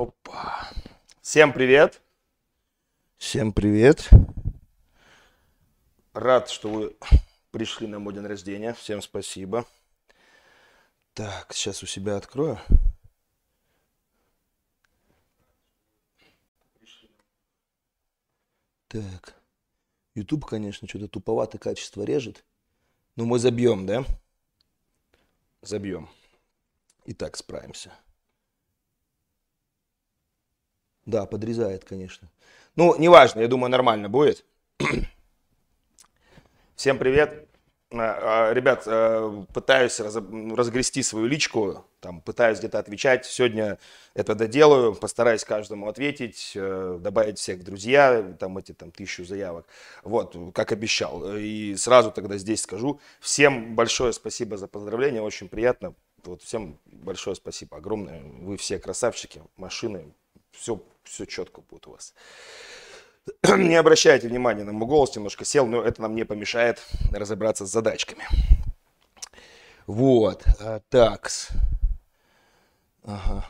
Опа. Всем привет. Всем привет. Рад, что вы пришли на мой день рождения. Всем спасибо. Так, сейчас у себя открою. Так. YouTube, конечно, что-то туповато качество режет. Но мы забьем, да? Забьем. И так справимся. Да, подрезает, конечно. Ну, неважно, я думаю, нормально будет. Всем привет. Э, э, ребят, э, пытаюсь разгрести свою личку, там, пытаюсь где-то отвечать. Сегодня это доделаю, постараюсь каждому ответить, добавить всех в друзья, там эти там тысячу заявок. Вот, как обещал. И сразу тогда здесь скажу. Всем большое спасибо за поздравления, очень приятно. Вот всем большое спасибо, огромное. Вы все красавчики, машины, все, все четко будет у вас. Не обращайте внимания на мой голос, немножко сел, но это нам не помешает разобраться с задачками. Вот, а, так. Ага.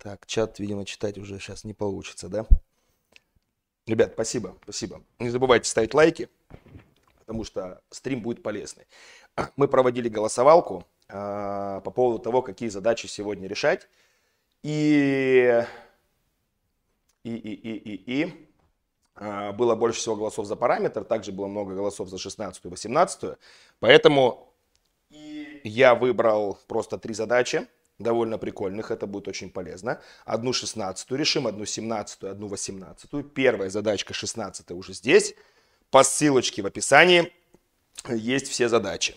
Так, чат, видимо, читать уже сейчас не получится, да? Ребят, спасибо, спасибо. Не забывайте ставить лайки, потому что стрим будет полезный. Мы проводили голосовалку э, по поводу того, какие задачи сегодня решать. И и, и, и, и, и а, было больше всего голосов за параметр, также было много голосов за 16 и 18. Поэтому я выбрал просто три задачи, довольно прикольных, это будет очень полезно. Одну 16 решим, одну 17 одну 18 Первая задачка 16 уже здесь. По ссылочке в описании есть все задачи.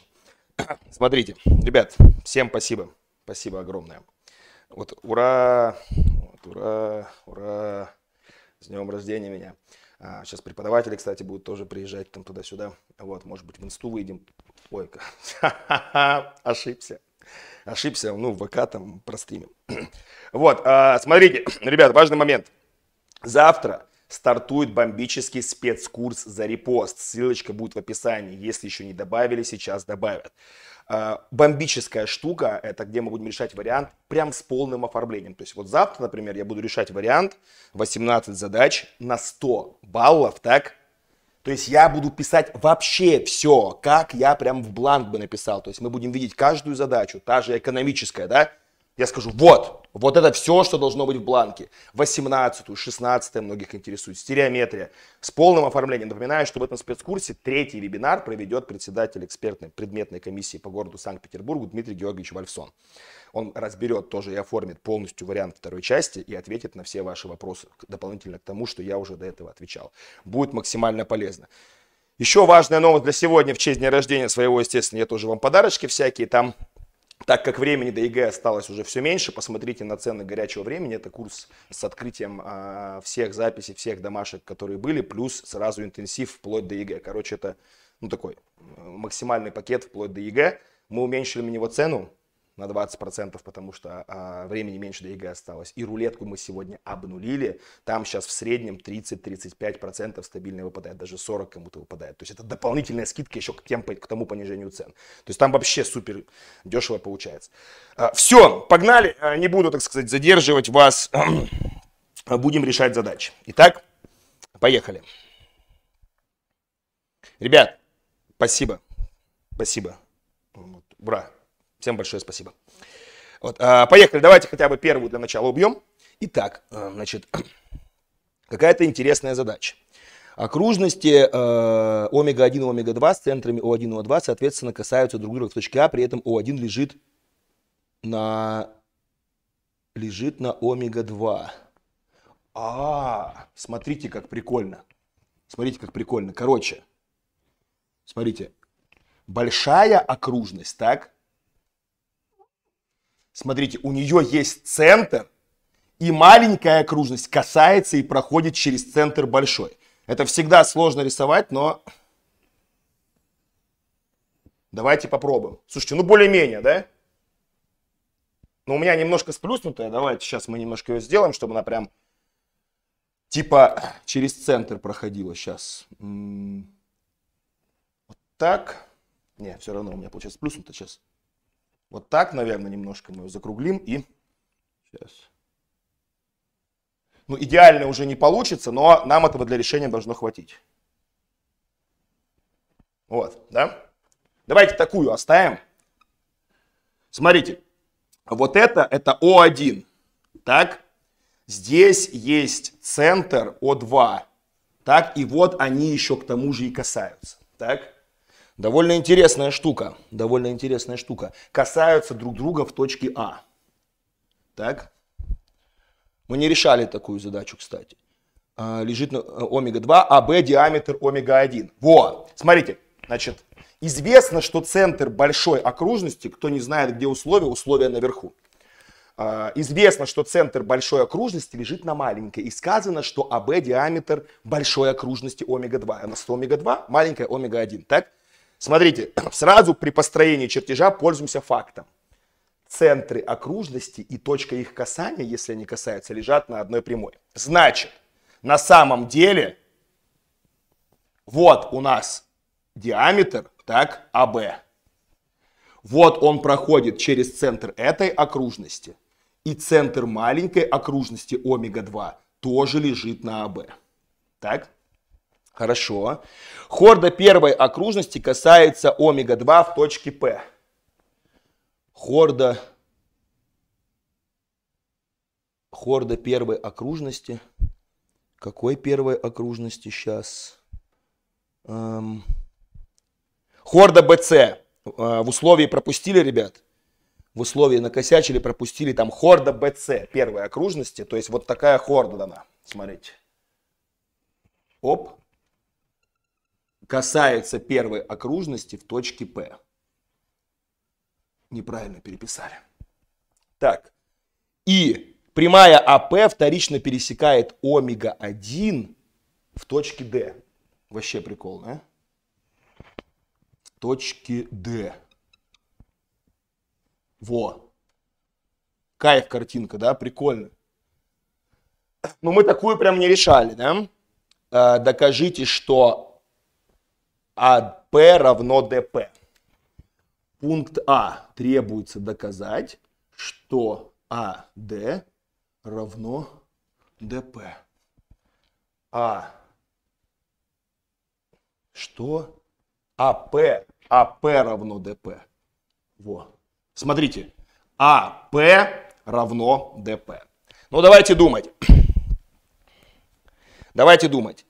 Смотрите, ребят, всем спасибо. Спасибо огромное. Вот ура, вот, ура, ура, с днем рождения меня. А, сейчас преподаватели, кстати, будут тоже приезжать там туда-сюда. Вот, может быть, в инсту выйдем. Ой, ошибся. Ошибся, ну, в ВК там простримим. Вот, а, смотрите, ребят, важный момент. Завтра стартует бомбический спецкурс за репост. Ссылочка будет в описании. Если еще не добавили, сейчас добавят. Э, бомбическая штука, это где мы будем решать вариант прям с полным оформлением. То есть вот завтра, например, я буду решать вариант 18 задач на 100 баллов, так? То есть я буду писать вообще все, как я прям в бланк бы написал. То есть мы будем видеть каждую задачу, та же экономическая, да? Я скажу, вот, вот это все, что должно быть в бланке. 18, 16 многих интересует, стереометрия. С полным оформлением. Напоминаю, что в этом спецкурсе третий вебинар проведет председатель экспертной предметной комиссии по городу Санкт-Петербургу Дмитрий Георгиевич Вальфсон. Он разберет тоже и оформит полностью вариант второй части и ответит на все ваши вопросы, дополнительно к тому, что я уже до этого отвечал. Будет максимально полезно. Еще важная новость для сегодня в честь дня рождения своего, естественно, я тоже вам подарочки всякие там так как времени до ЕГЭ осталось уже все меньше, посмотрите на цены горячего времени. Это курс с открытием э, всех записей, всех домашек, которые были, плюс сразу интенсив вплоть до ЕГЭ. Короче, это ну, такой э, максимальный пакет вплоть до ЕГЭ. Мы уменьшили мне него цену на 20%, потому что а, времени меньше до ЕГЭ осталось. И рулетку мы сегодня обнулили. Там сейчас в среднем 30-35% стабильно выпадает, даже 40 кому-то выпадает. То есть это дополнительная скидка еще к, тем, к тому понижению цен. То есть там вообще супер дешево получается. А, все, погнали. А, не буду, так сказать, задерживать вас. Будем решать задачи. Итак, поехали. Ребят, спасибо. Спасибо. Ура. Всем большое спасибо. Вот, а, поехали, давайте хотя бы первую для начала убьем. Итак, а, значит, какая-то интересная задача. Окружности э, а, омега-1 и омега-2 с центрами О1 и О2, соответственно, касаются друг друга в точке А, при этом О1 лежит на, лежит на омега-2. А, смотрите, как прикольно. Смотрите, как прикольно. Короче, смотрите, большая окружность, так, Смотрите, у нее есть центр, и маленькая окружность касается и проходит через центр большой. Это всегда сложно рисовать, но давайте попробуем. Слушайте, ну более-менее, да? Но ну, у меня немножко сплюснутая, давайте сейчас мы немножко ее сделаем, чтобы она прям типа через центр проходила сейчас. Вот так. Не, все равно у меня получается сплюснуто сейчас. Вот так, наверное, немножко мы ее закруглим и сейчас. Ну, идеально уже не получится, но нам этого для решения должно хватить. Вот, да? Давайте такую оставим. Смотрите, вот это, это О1, так? Здесь есть центр О2, так? И вот они еще к тому же и касаются, так? Довольно интересная штука, довольно интересная штука. Касаются друг друга в точке А. Так? Мы не решали такую задачу, кстати. А, лежит на э, омега-2, а Б диаметр омега-1. Во, смотрите, значит, известно, что центр большой окружности, кто не знает, где условия, условия наверху. А, известно, что центр большой окружности лежит на маленькой. И сказано, что АБ диаметр большой окружности омега-2. Она 100 омега-2, маленькая омега-1. Так? Смотрите, сразу при построении чертежа пользуемся фактом. Центры окружности и точка их касания, если они касаются, лежат на одной прямой. Значит, на самом деле, вот у нас диаметр, так, АБ. Вот он проходит через центр этой окружности. И центр маленькой окружности омега-2 тоже лежит на АБ. Так? Хорошо. Хорда первой окружности касается омега-2 в точке П. Хорда, хорда первой окружности. Какой первой окружности сейчас? Эм, хорда БЦ. Э, в условии пропустили, ребят? В условии накосячили, пропустили там хорда БЦ первой окружности. То есть вот такая хорда дана. Смотрите. Оп касается первой окружности в точке P. Неправильно переписали. Так, и прямая АП вторично пересекает омега-1 в точке D. Вообще прикол, да? В точке D. Во. Кайф картинка, да? Прикольно. Но ну, мы такую прям не решали, да? А, докажите, что а P равно dp. Пункт А требуется доказать, что AD а, равно dp. А что? АП. АП равно DP. Во. Смотрите. АП равно DP. Ну, давайте думать. Давайте думать.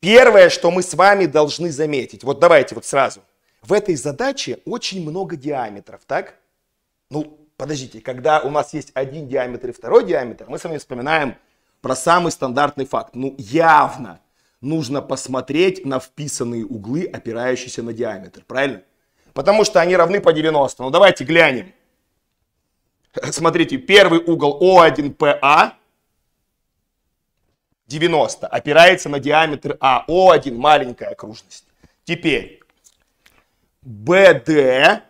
Первое, что мы с вами должны заметить, вот давайте вот сразу. В этой задаче очень много диаметров, так? Ну, подождите, когда у нас есть один диаметр и второй диаметр, мы с вами вспоминаем про самый стандартный факт. Ну, явно нужно посмотреть на вписанные углы, опирающиеся на диаметр, правильно? Потому что они равны по 90. Ну, давайте глянем. Смотрите, первый угол О1ПА 90, опирается на диаметр АО1, маленькая окружность. Теперь, БД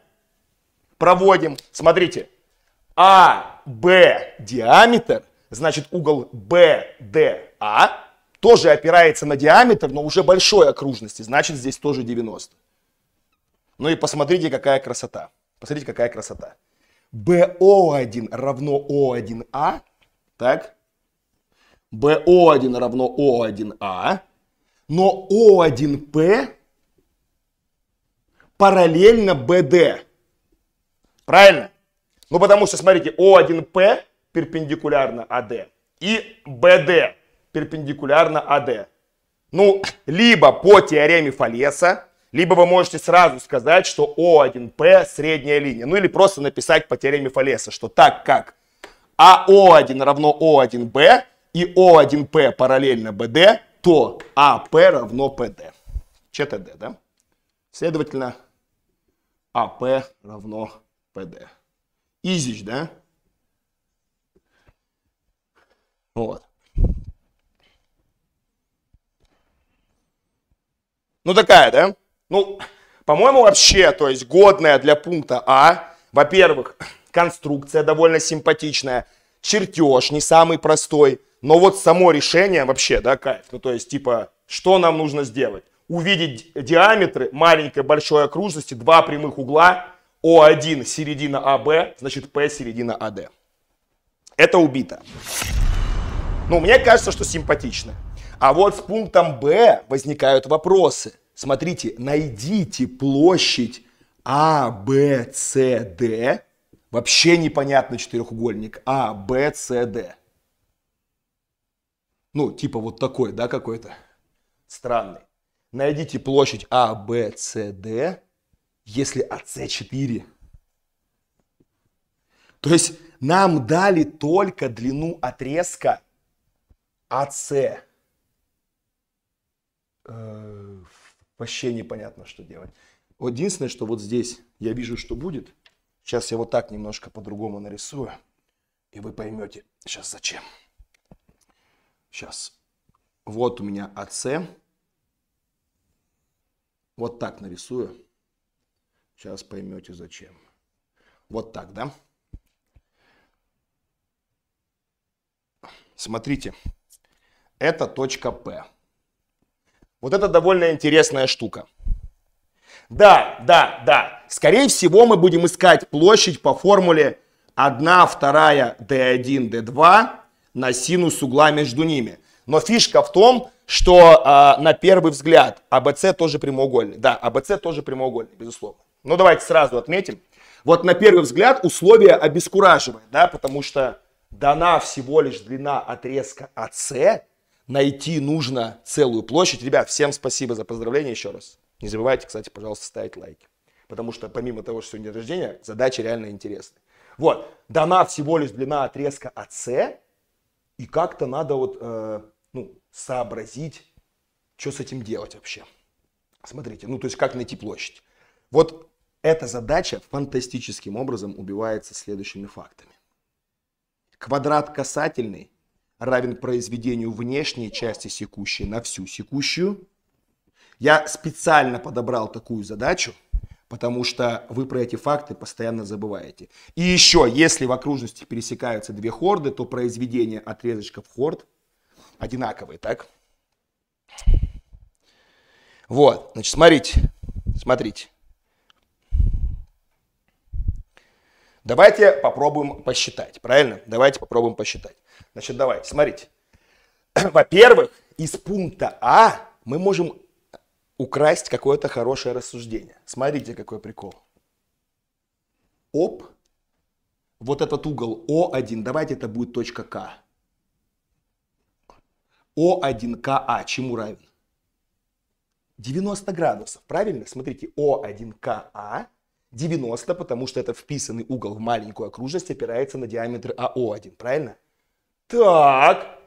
проводим. Смотрите, АБ диаметр, значит угол БДА тоже опирается на диаметр, но уже большой окружности, значит здесь тоже 90. Ну и посмотрите, какая красота. Посмотрите, какая красота. БО1 равно О1А, так? BO1 равно O1A, а, но O1P параллельно BD. Правильно? Ну, потому что, смотрите, O1P перпендикулярно AD а и BD перпендикулярно AD. А ну, либо по теореме Фалеса, либо вы можете сразу сказать, что O1P средняя линия. Ну, или просто написать по теореме Фалеса, что так как АО1 равно О1Б, и О1П параллельно БД, то АП равно ПД. ЧТД, а да? Следовательно, АП равно ПД. Изич, да? Вот. Ну, такая, да? Ну, по-моему, вообще, то есть, годная для пункта А. Во-первых, конструкция довольно симпатичная. Чертеж не самый простой. Но вот само решение вообще, да, кайф. Ну, то есть, типа, что нам нужно сделать? Увидеть диаметры маленькой большой окружности, два прямых угла, О1 середина АБ, значит, P середина АД. Это убито. Ну, мне кажется, что симпатично. А вот с пунктом Б возникают вопросы. Смотрите, найдите площадь А, Б, С, Д. Вообще непонятный четырехугольник. А, Б, С, Д ну, типа вот такой, да, какой-то странный. Найдите площадь А, Б, С, Д, если АС С 4. То есть нам дали только длину отрезка АС. Э, вообще непонятно, что делать. Единственное, что вот здесь я вижу, что будет. Сейчас я вот так немножко по-другому нарисую. И вы поймете сейчас зачем. Сейчас. Вот у меня AC. А вот так нарисую. Сейчас поймете зачем. Вот так, да? Смотрите. Это точка П. Вот это довольно интересная штука. Да, да, да. Скорее всего, мы будем искать площадь по формуле 1, 2, D1, D2 на синус угла между ними. Но фишка в том, что а, на первый взгляд АБС тоже прямоугольный. Да, АБС тоже прямоугольный, безусловно. Но ну, давайте сразу отметим. Вот на первый взгляд условие обескураживает, да, потому что дана всего лишь длина отрезка АС, найти нужно целую площадь. Ребят, всем спасибо за поздравление еще раз. Не забывайте, кстати, пожалуйста, ставить лайки. Потому что помимо того, что сегодня день рождения, задача реально интересная. Вот, дана всего лишь длина отрезка АС, и как-то надо вот, э, ну, сообразить, что с этим делать вообще. Смотрите, ну, то есть как найти площадь. Вот эта задача фантастическим образом убивается следующими фактами. Квадрат касательный равен произведению внешней части секущей на всю секущую. Я специально подобрал такую задачу – потому что вы про эти факты постоянно забываете. И еще, если в окружности пересекаются две хорды, то произведение отрезочков хорд одинаковые, так? Вот, значит, смотрите, смотрите. Давайте попробуем посчитать, правильно? Давайте попробуем посчитать. Значит, давайте, смотрите. Во-первых, из пункта А мы можем украсть какое-то хорошее рассуждение. Смотрите, какой прикол. Оп. Вот этот угол О1, давайте это будет точка К. О1КА чему равен? 90 градусов, правильно? Смотрите, О1КА 90, потому что это вписанный угол в маленькую окружность, опирается на диаметр АО1, правильно? Так,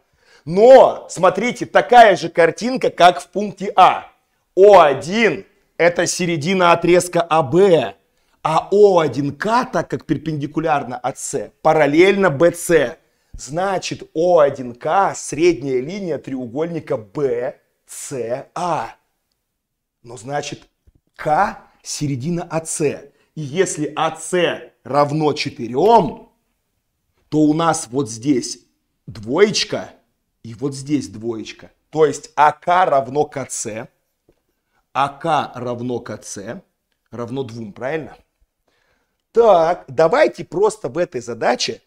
но, смотрите, такая же картинка, как в пункте А. О1 – это середина отрезка АБ, а О1К, так как перпендикулярно от С, параллельно БС. Значит, О1К – средняя линия треугольника БСА. Но значит, К – середина АС. И если АС равно 4, то у нас вот здесь двоечка и вот здесь двоечка. То есть АК равно КС – АК равно КС равно 2, правильно? Так, давайте просто в этой задаче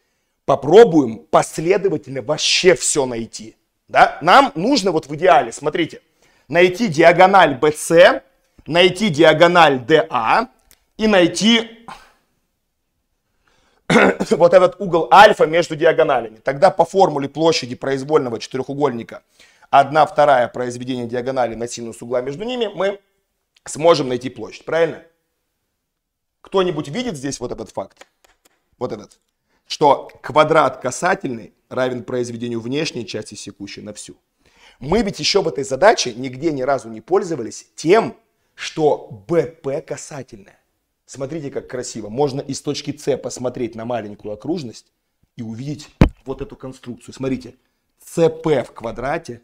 попробуем последовательно вообще все найти. Да? Нам нужно вот в идеале, смотрите, найти диагональ BC, найти диагональ DA и найти вот этот угол альфа между диагоналями. Тогда по формуле площади произвольного четырехугольника – 1 вторая произведение диагонали на синус угла между ними, мы сможем найти площадь, правильно? Кто-нибудь видит здесь вот этот факт? Вот этот. Что квадрат касательный равен произведению внешней части секущей на всю. Мы ведь еще в этой задаче нигде ни разу не пользовались тем, что БП касательное. Смотрите, как красиво. Можно из точки С посмотреть на маленькую окружность и увидеть вот эту конструкцию. Смотрите, СП в квадрате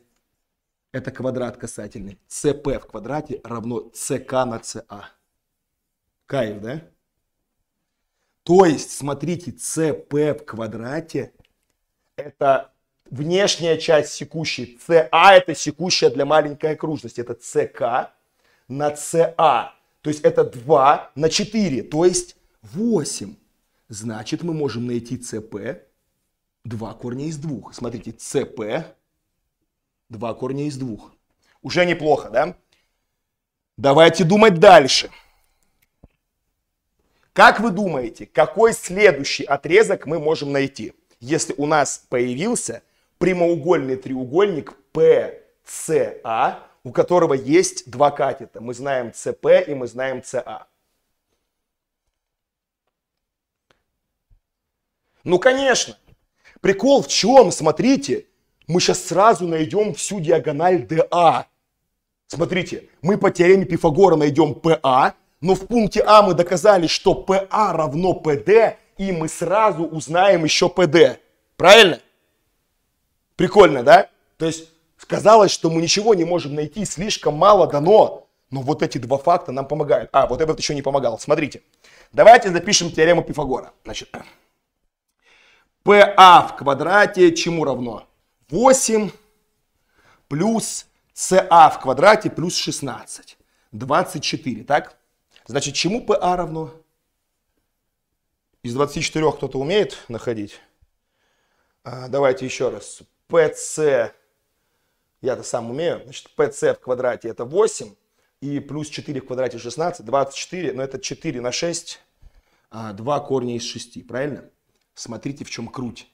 это квадрат касательный. CP в квадрате равно CK на CA. Кайф, да? То есть, смотрите, CP в квадрате это внешняя часть секущей. CA это секущая для маленькой окружности. Это CK на CA. То есть это 2 на 4, то есть 8. Значит, мы можем найти CP 2 корня из 2. Смотрите, CP Два корня из двух. Уже неплохо, да? Давайте думать дальше. Как вы думаете, какой следующий отрезок мы можем найти, если у нас появился прямоугольный треугольник PCA, а, у которого есть два катета? Мы знаем CP и мы знаем CA. А. Ну, конечно. Прикол в чем, смотрите – мы сейчас сразу найдем всю диагональ DA. Смотрите, мы по теореме Пифагора найдем PA, но в пункте А мы доказали, что PA равно PD, и мы сразу узнаем еще PD. Правильно? Прикольно, да? То есть казалось, что мы ничего не можем найти, слишком мало дано. Но вот эти два факта нам помогают. А, вот этот еще не помогал. Смотрите. Давайте запишем теорему Пифагора. Значит, PA в квадрате чему равно? 8 плюс ca в квадрате плюс 16. 24, так? Значит, чему PA равно? Из 24 кто-то умеет находить? А, давайте еще раз. PC, я-то сам умею, значит, PC в квадрате это 8, и плюс 4 в квадрате 16, 24, но это 4 на 6, 2 а корня из 6, правильно? Смотрите, в чем круть.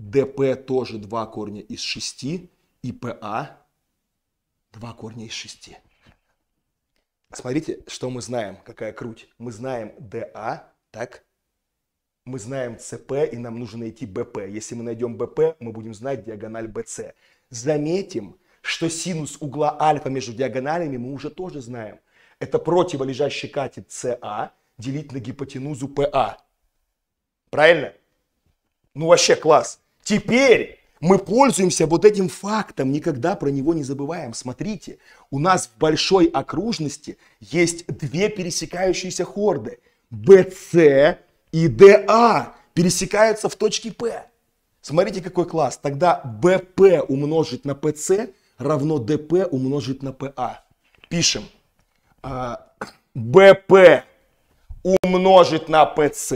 ДП тоже два корня из шести, И ПА два корня из шести. Смотрите, что мы знаем, какая круть. Мы знаем ДА, так? Мы знаем ЦП, и нам нужно найти БП. Если мы найдем БП, мы будем знать диагональ БС. Заметим, что синус угла альфа между диагоналями мы уже тоже знаем. Это противолежащий катет СА делить на гипотенузу ПА. Правильно? Ну вообще класс. Теперь мы пользуемся вот этим фактом, никогда про него не забываем. Смотрите, у нас в большой окружности есть две пересекающиеся хорды. БС и ДА пересекаются в точке П. Смотрите, какой класс. Тогда БП умножить на ПС равно ДП умножить на ПА. Пишем. А, БП умножить на ПС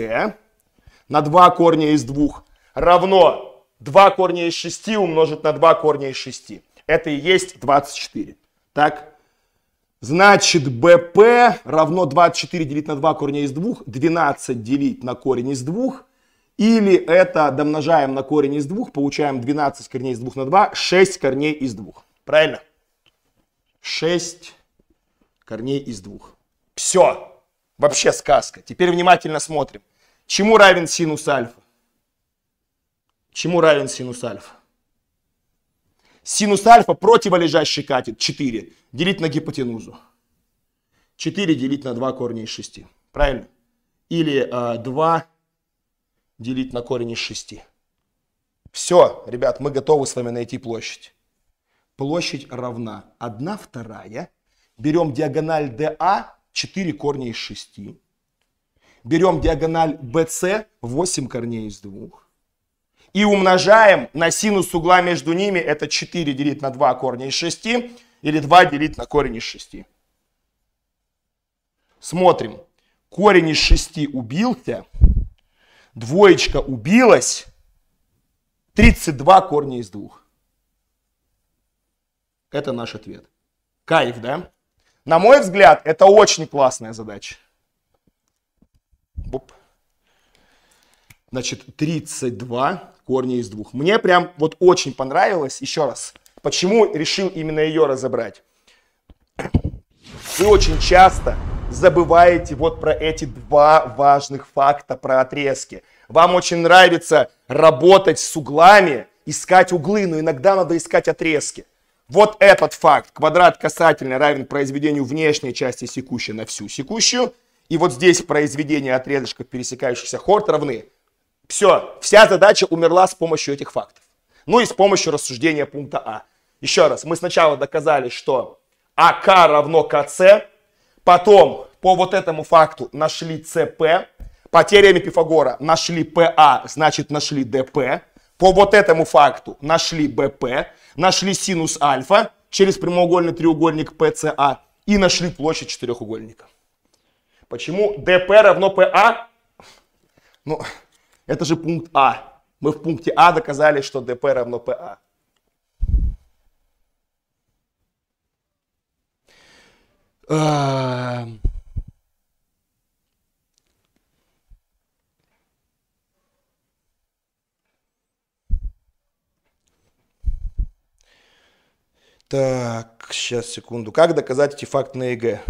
на два корня из двух равно 2 корня из 6 умножить на 2 корня из 6. Это и есть 24. Так, Значит, БП равно 24 делить на 2 корня из 2, 12 делить на корень из 2. Или это домножаем на корень из 2, получаем 12 корней из 2 на 2, 6 корней из 2. Правильно? 6 корней из 2. Все. Вообще сказка. Теперь внимательно смотрим. Чему равен синус альфа? Чему равен синус альфа? Синус альфа противолежащий катет 4 делить на гипотенузу. 4 делить на 2 корня из 6. Правильно? Или э, а, 2 делить на корень из 6. Все, ребят, мы готовы с вами найти площадь. Площадь равна 1 вторая. Берем диагональ DA 4 корня из 6. Берем диагональ BC 8 корней из 2 и умножаем на синус угла между ними, это 4 делить на 2 корня из 6, или 2 делить на корень из 6. Смотрим. Корень из 6 убился, двоечка убилась, 32 корня из 2. Это наш ответ. Кайф, да? На мой взгляд, это очень классная задача. буп Значит, 32 корни из двух. Мне прям вот очень понравилось, еще раз, почему решил именно ее разобрать. Вы очень часто забываете вот про эти два важных факта про отрезки. Вам очень нравится работать с углами, искать углы, но иногда надо искать отрезки. Вот этот факт, квадрат касательный равен произведению внешней части секущей на всю секущую, и вот здесь произведение отрезочков пересекающихся хорд равны все, вся задача умерла с помощью этих фактов. Ну и с помощью рассуждения пункта А. Еще раз, мы сначала доказали, что АК равно КЦ, потом по вот этому факту нашли ЦП, по теореме Пифагора нашли ПА, значит нашли ДП, по вот этому факту нашли БП, нашли синус альфа через прямоугольный треугольник ПЦА и нашли площадь четырехугольника. Почему ДП равно ПА? Ну, это же пункт А. Мы в пункте А доказали, что ДП равно ПА. Эм. Так, сейчас, секунду. Как доказать эти факты на ЕГЭ?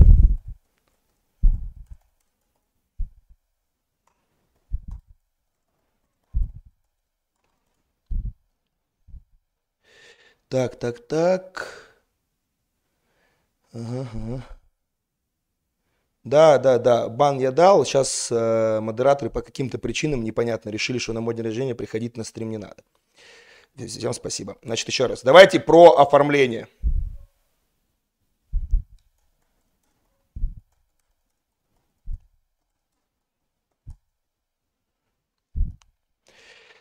Так, так, так. Ага, Да, да, да, бан я дал. Сейчас э, модераторы по каким-то причинам, непонятно, решили, что на мой день рождения приходить на стрим не надо. Всем спасибо. Значит, еще раз. Давайте про оформление.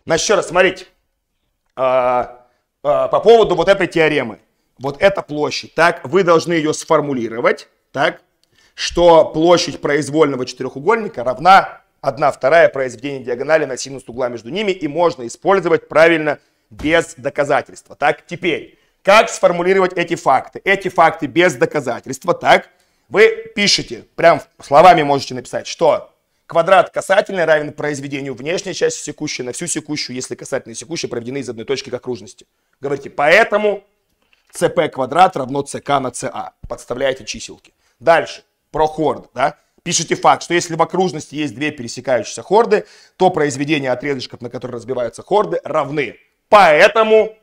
Значит, еще раз, смотрите. А, Э, по поводу вот этой теоремы. Вот эта площадь, так, вы должны ее сформулировать, так, что площадь произвольного четырехугольника равна 1 вторая произведение диагонали на синус угла между ними, и можно использовать правильно без доказательства. Так, теперь, как сформулировать эти факты? Эти факты без доказательства, так, вы пишете, прям словами можете написать, что Квадрат касательной равен произведению внешней части секущей на всю секущую, если касательные секущие проведены из одной точки к окружности. Говорите, поэтому cp квадрат равно ck на ca. Подставляете чиселки. Дальше, про хорд, да? Пишите факт, что если в окружности есть две пересекающиеся хорды, то произведение отрезочков, на которые разбиваются хорды, равны. Поэтому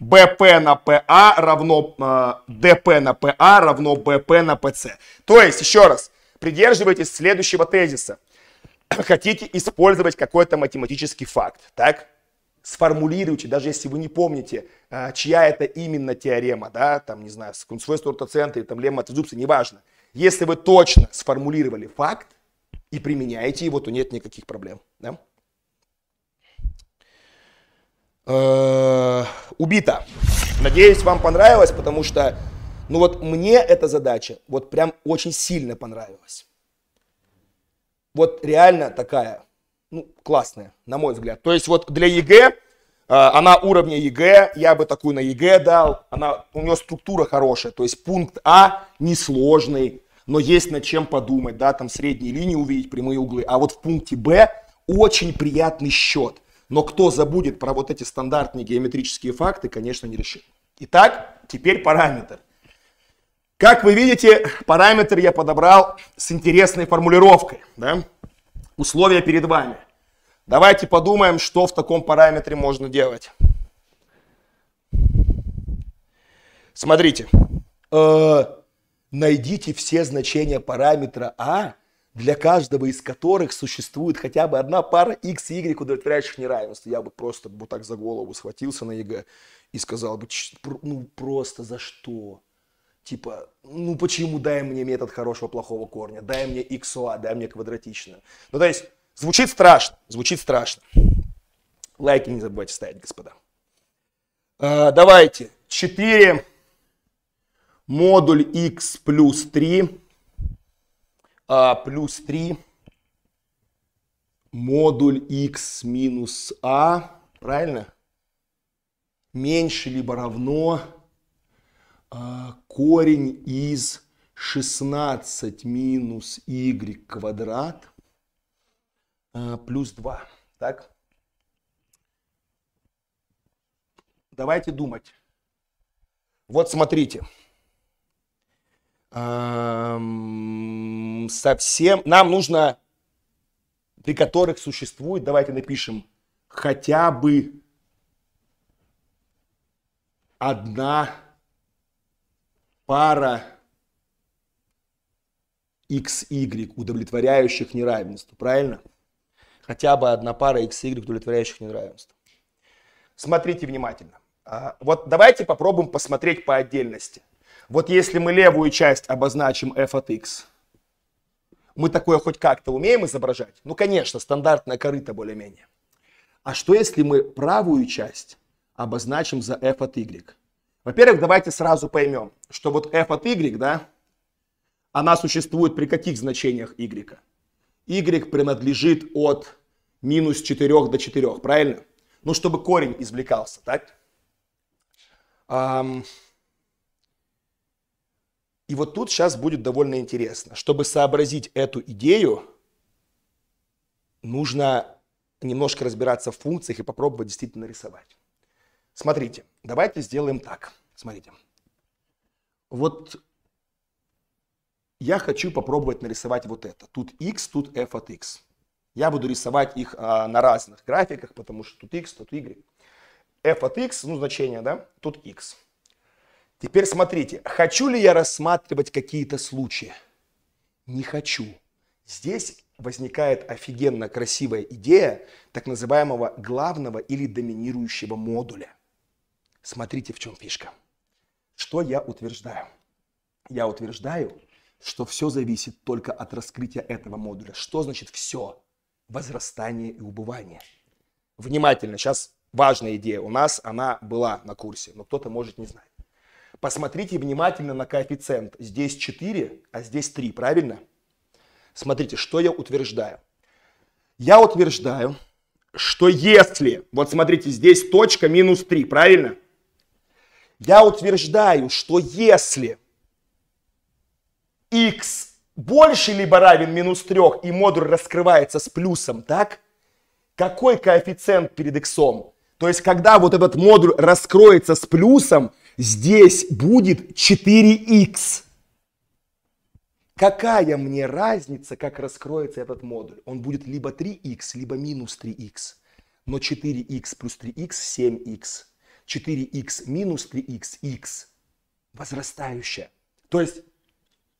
BP на PA равно э, а, DP на PA равно BP на PC. То есть, еще раз, придерживайтесь следующего тезиса. хотите использовать какой-то математический факт, так? Сформулируйте, даже если вы не помните, э, чья это именно теорема, да, там, не знаю, Кунцвейста Уртоцентра или там Лемма Трезубса, неважно. Если вы точно сформулировали факт и применяете его, то нет никаких проблем, да? Э, Убита. Надеюсь, вам понравилось, потому что, ну вот мне эта задача вот прям очень сильно понравилась вот реально такая, ну, классная, на мой взгляд. То есть вот для ЕГЭ, э, она уровня ЕГЭ, я бы такую на ЕГЭ дал, она, у нее структура хорошая, то есть пункт А несложный, но есть над чем подумать, да, там средние линии увидеть, прямые углы, а вот в пункте Б очень приятный счет, но кто забудет про вот эти стандартные геометрические факты, конечно, не решит. Итак, теперь параметр. Как вы видите, параметр я подобрал с интересной формулировкой. Да? Условия перед вами. Давайте подумаем, что в таком параметре можно делать. Смотрите. Э, найдите все значения параметра А, для каждого из которых существует хотя бы одна пара x и y, удовлетворяющих неравенство. Я бы просто вот так за голову схватился на ЕГЭ и сказал бы, ну просто за что? типа, ну почему дай мне метод хорошего плохого корня, дай мне xo, дай мне квадратичную. Ну, то есть, звучит страшно, звучит страшно. Лайки не забывайте ставить, господа. А, давайте, 4 модуль x плюс 3, а, плюс 3 модуль x минус a, а. правильно? Меньше либо равно а, корень из 16 минус y квадрат а, плюс 2. Так? Давайте думать. Вот смотрите. Совсем нам нужно, при которых существует, давайте напишем, хотя бы одна пара XY, удовлетворяющих неравенство, правильно? Хотя бы одна пара XY, удовлетворяющих неравенство. Смотрите внимательно. А, вот давайте попробуем посмотреть по отдельности. Вот если мы левую часть обозначим f от x, мы такое хоть как-то умеем изображать? Ну, конечно, стандартная корыта более-менее. А что если мы правую часть обозначим за f от y? Во-первых, давайте сразу поймем, что вот f от y, да, она существует при каких значениях y? y принадлежит от минус 4 до 4, правильно? Ну, чтобы корень извлекался, так? И вот тут сейчас будет довольно интересно. Чтобы сообразить эту идею, нужно немножко разбираться в функциях и попробовать действительно рисовать. Смотрите, давайте сделаем так. Смотрите. Вот я хочу попробовать нарисовать вот это. Тут x, тут f от x. Я буду рисовать их а, на разных графиках, потому что тут x, тут y. f от x, ну, значение, да, тут x. Теперь смотрите, хочу ли я рассматривать какие-то случаи? Не хочу. Здесь возникает офигенно красивая идея так называемого главного или доминирующего модуля. Смотрите, в чем фишка. Что я утверждаю? Я утверждаю, что все зависит только от раскрытия этого модуля. Что значит все? Возрастание и убывание. Внимательно, сейчас важная идея у нас, она была на курсе, но кто-то может не знать. Посмотрите внимательно на коэффициент. Здесь 4, а здесь 3, правильно? Смотрите, что я утверждаю. Я утверждаю, что если, вот смотрите, здесь точка минус 3, правильно? Я утверждаю, что если x больше либо равен минус 3 и модуль раскрывается с плюсом, так? Какой коэффициент перед x? То есть, когда вот этот модуль раскроется с плюсом, здесь будет 4 x. Какая мне разница, как раскроется этот модуль? Он будет либо 3х, либо минус 3х. Но 4х плюс 3х – 7х. 4х минус 3xx возрастающая. То есть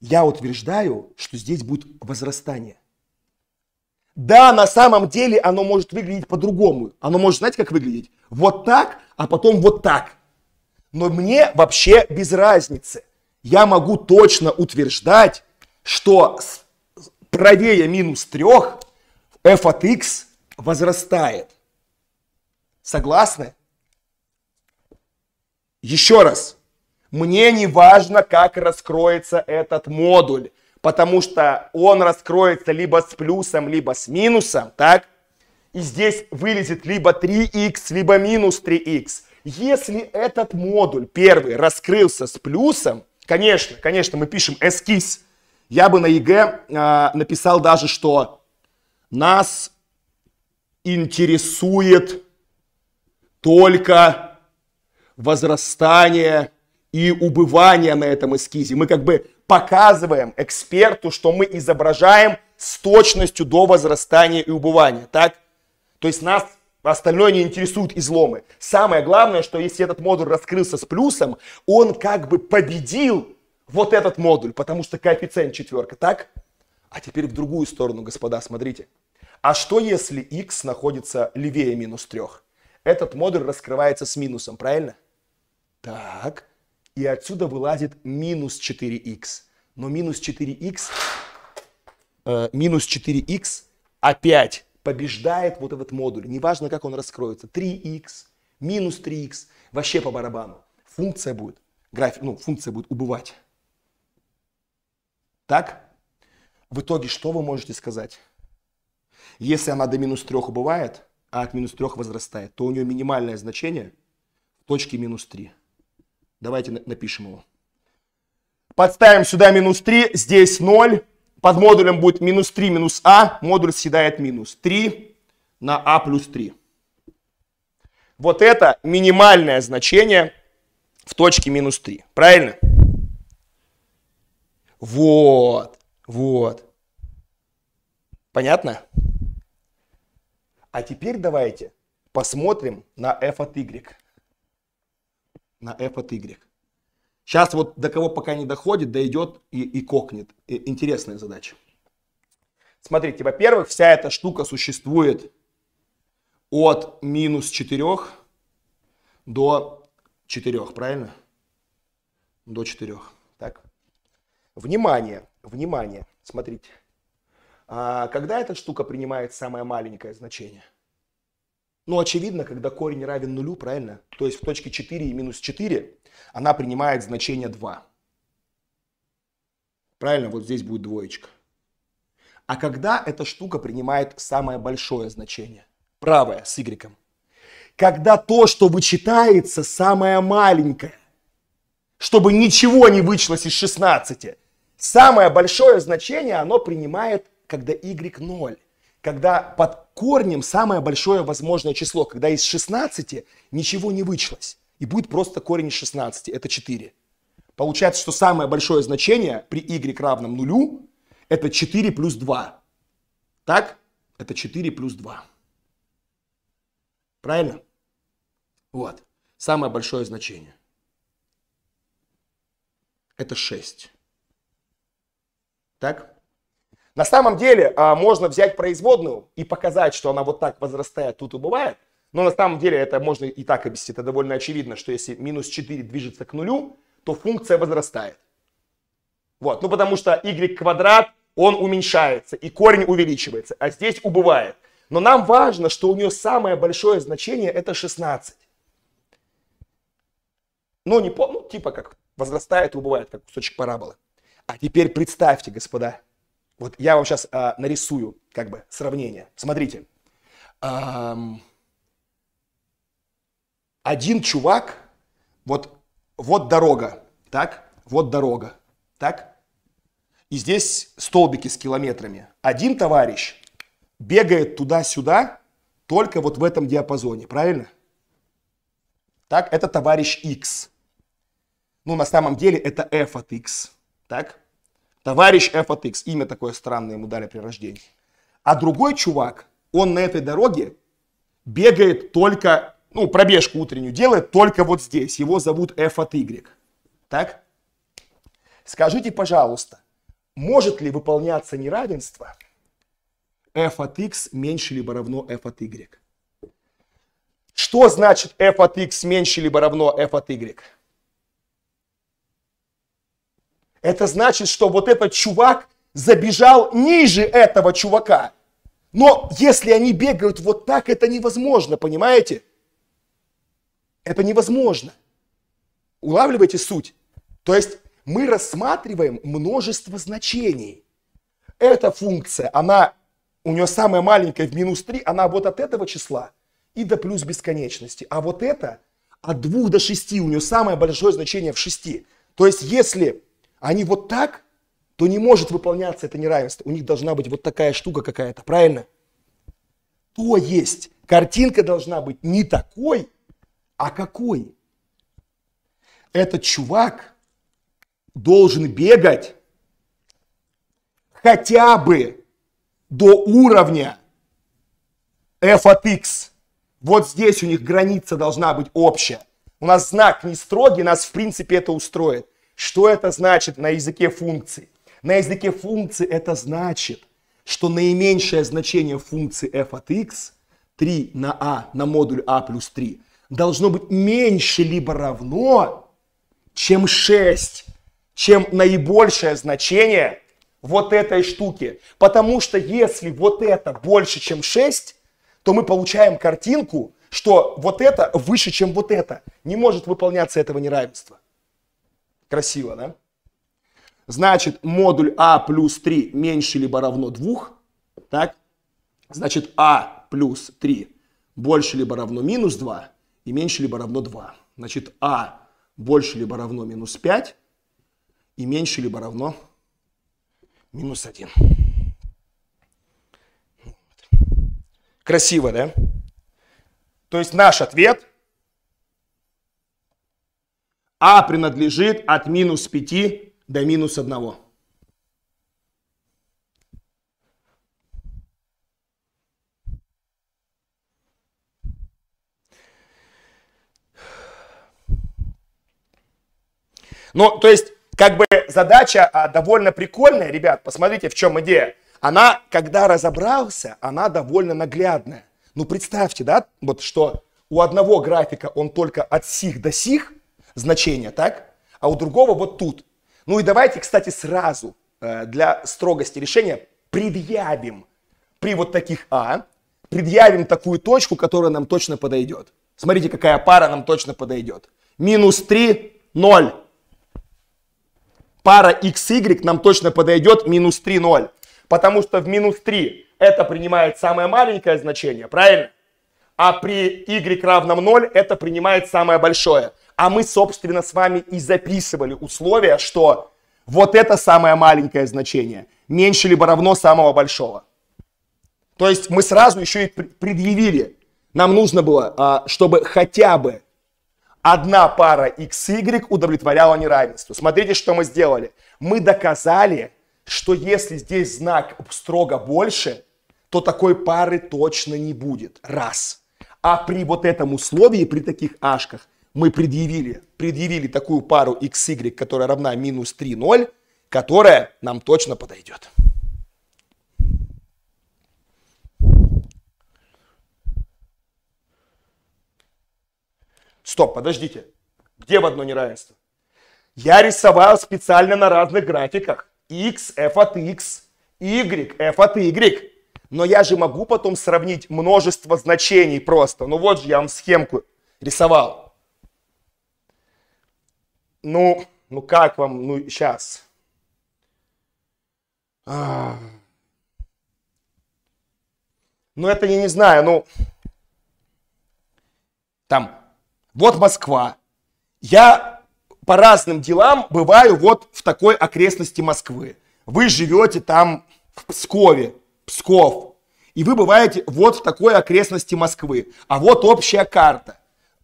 я утверждаю, что здесь будет возрастание. Да, на самом деле оно может выглядеть по-другому. Оно может, знаете, как выглядеть? Вот так, а потом вот так. Но мне вообще без разницы. Я могу точно утверждать, что правее минус 3 f от x возрастает. Согласны? Еще раз, мне не важно, как раскроется этот модуль, потому что он раскроется либо с плюсом, либо с минусом, так? И здесь вылезет либо 3х, либо минус 3х. Если этот модуль первый раскрылся с плюсом, конечно, конечно, мы пишем эскиз. Я бы на ЕГЭ э, написал даже, что нас интересует только возрастания и убывания на этом эскизе. Мы как бы показываем эксперту, что мы изображаем с точностью до возрастания и убывания, так? То есть нас остальное не интересует изломы. Самое главное, что если этот модуль раскрылся с плюсом, он как бы победил вот этот модуль, потому что коэффициент четверка, так? А теперь в другую сторону, господа, смотрите. А что если x находится левее минус 3? Этот модуль раскрывается с минусом, правильно? Так. И отсюда вылазит минус 4х. Но минус 4х, э, минус 4х опять побеждает вот этот модуль. Неважно, как он раскроется. 3х, минус 3х, вообще по барабану. Функция будет, график, ну, функция будет убывать. Так? В итоге что вы можете сказать? Если она до минус 3 убывает, а от минус 3 возрастает, то у нее минимальное значение в точке минус 3. Давайте напишем его. Подставим сюда минус 3, здесь 0. Под модулем будет минус 3 минус а, модуль съедает минус 3 на а плюс 3. Вот это минимальное значение в точке минус 3, правильно? Вот, вот. Понятно? А теперь давайте посмотрим на f от y на f от y. Сейчас вот до кого пока не доходит, дойдет и, и кокнет. И, интересная задача. Смотрите, во-первых, вся эта штука существует от минус 4 до 4, правильно? До 4. Так. Внимание, внимание, смотрите. А когда эта штука принимает самое маленькое значение – ну, очевидно, когда корень равен нулю, правильно? То есть в точке 4 и минус 4 она принимает значение 2. Правильно, вот здесь будет двоечка. А когда эта штука принимает самое большое значение? Правое, с y. Когда то, что вычитается, самое маленькое. Чтобы ничего не вычлось из 16. Самое большое значение оно принимает, когда y 0 когда под корнем самое большое возможное число, когда из 16 ничего не вычлось, и будет просто корень из 16, это 4. Получается, что самое большое значение при y равном нулю – это 4 плюс 2. Так? Это 4 плюс 2. Правильно? Вот. Самое большое значение. Это 6. Так? На самом деле а, можно взять производную и показать, что она вот так возрастает, тут убывает. Но на самом деле это можно и так объяснить. Это довольно очевидно, что если минус 4 движется к нулю, то функция возрастает. Вот, ну потому что y квадрат, он уменьшается, и корень увеличивается, а здесь убывает. Но нам важно, что у нее самое большое значение это 16. Ну, не помню, ну, типа как возрастает и убывает, как кусочек параболы. А теперь представьте, господа, вот я вам сейчас а, нарисую как бы сравнение. Смотрите. Эм, один чувак, вот, вот дорога, так, вот дорога, так, и здесь столбики с километрами. Один товарищ бегает туда-сюда только вот в этом диапазоне, правильно? Так, это товарищ X. Ну, на самом деле это F от X, так? Товарищ F от X, имя такое странное ему дали при рождении. А другой чувак, он на этой дороге бегает только, ну, пробежку утреннюю делает только вот здесь. Его зовут F от Y. Так? Скажите, пожалуйста, может ли выполняться неравенство f от x меньше либо равно f от y? Что значит f от x меньше либо равно f от y? Это значит, что вот этот чувак забежал ниже этого чувака. Но если они бегают вот так, это невозможно, понимаете? Это невозможно. Улавливаете суть? То есть мы рассматриваем множество значений. Эта функция, она, у нее самая маленькая в минус 3, она вот от этого числа и до плюс бесконечности. А вот это от 2 до 6, у нее самое большое значение в 6. То есть если они вот так, то не может выполняться это неравенство. У них должна быть вот такая штука какая-то, правильно? То есть картинка должна быть не такой, а какой? Этот чувак должен бегать хотя бы до уровня f от x. Вот здесь у них граница должна быть общая. У нас знак не строгий, нас в принципе это устроит. Что это значит на языке функций? На языке функций это значит, что наименьшее значение функции f от x, 3 на a на модуль a плюс 3, должно быть меньше либо равно, чем 6, чем наибольшее значение вот этой штуки. Потому что если вот это больше, чем 6, то мы получаем картинку, что вот это выше, чем вот это. Не может выполняться этого неравенства. Красиво, да? Значит, модуль А плюс 3 меньше либо равно 2. Так? Значит, А плюс 3 больше либо равно минус 2 и меньше либо равно 2. Значит, А больше либо равно минус 5 и меньше либо равно минус 1. Красиво, да? То есть наш ответ а принадлежит от минус 5 до минус 1. Ну, то есть, как бы задача а, довольно прикольная, ребят, посмотрите, в чем идея. Она, когда разобрался, она довольно наглядная. Ну, представьте, да, вот что у одного графика он только от сих до сих, значение, так? А у другого вот тут. Ну и давайте, кстати, сразу э, для строгости решения предъявим при вот таких А, предъявим такую точку, которая нам точно подойдет. Смотрите, какая пара нам точно подойдет. Минус 3, 0. Пара XY нам точно подойдет минус 3, 0. Потому что в минус 3 это принимает самое маленькое значение, правильно? А при y равном 0 это принимает самое большое. А мы, собственно, с вами и записывали условия, что вот это самое маленькое значение, меньше либо равно самого большого. То есть мы сразу еще и предъявили, нам нужно было, а, чтобы хотя бы одна пара XY удовлетворяла неравенству. Смотрите, что мы сделали. Мы доказали, что если здесь знак строго больше, то такой пары точно не будет. Раз. А при вот этом условии, при таких ашках, мы предъявили, предъявили такую пару xy, которая равна минус 3, 0, которая нам точно подойдет. Стоп, подождите. Где в одно неравенство? Я рисовал специально на разных графиках. x, f от x, y, f от y. Но я же могу потом сравнить множество значений просто. Ну вот же я вам схемку рисовал. Ну, ну как вам, ну сейчас. А. Ну это я не знаю, ну там, вот Москва. Я по разным делам бываю вот в такой окрестности Москвы. Вы живете там в Пскове, Псков. И вы бываете вот в такой окрестности Москвы. А вот общая карта.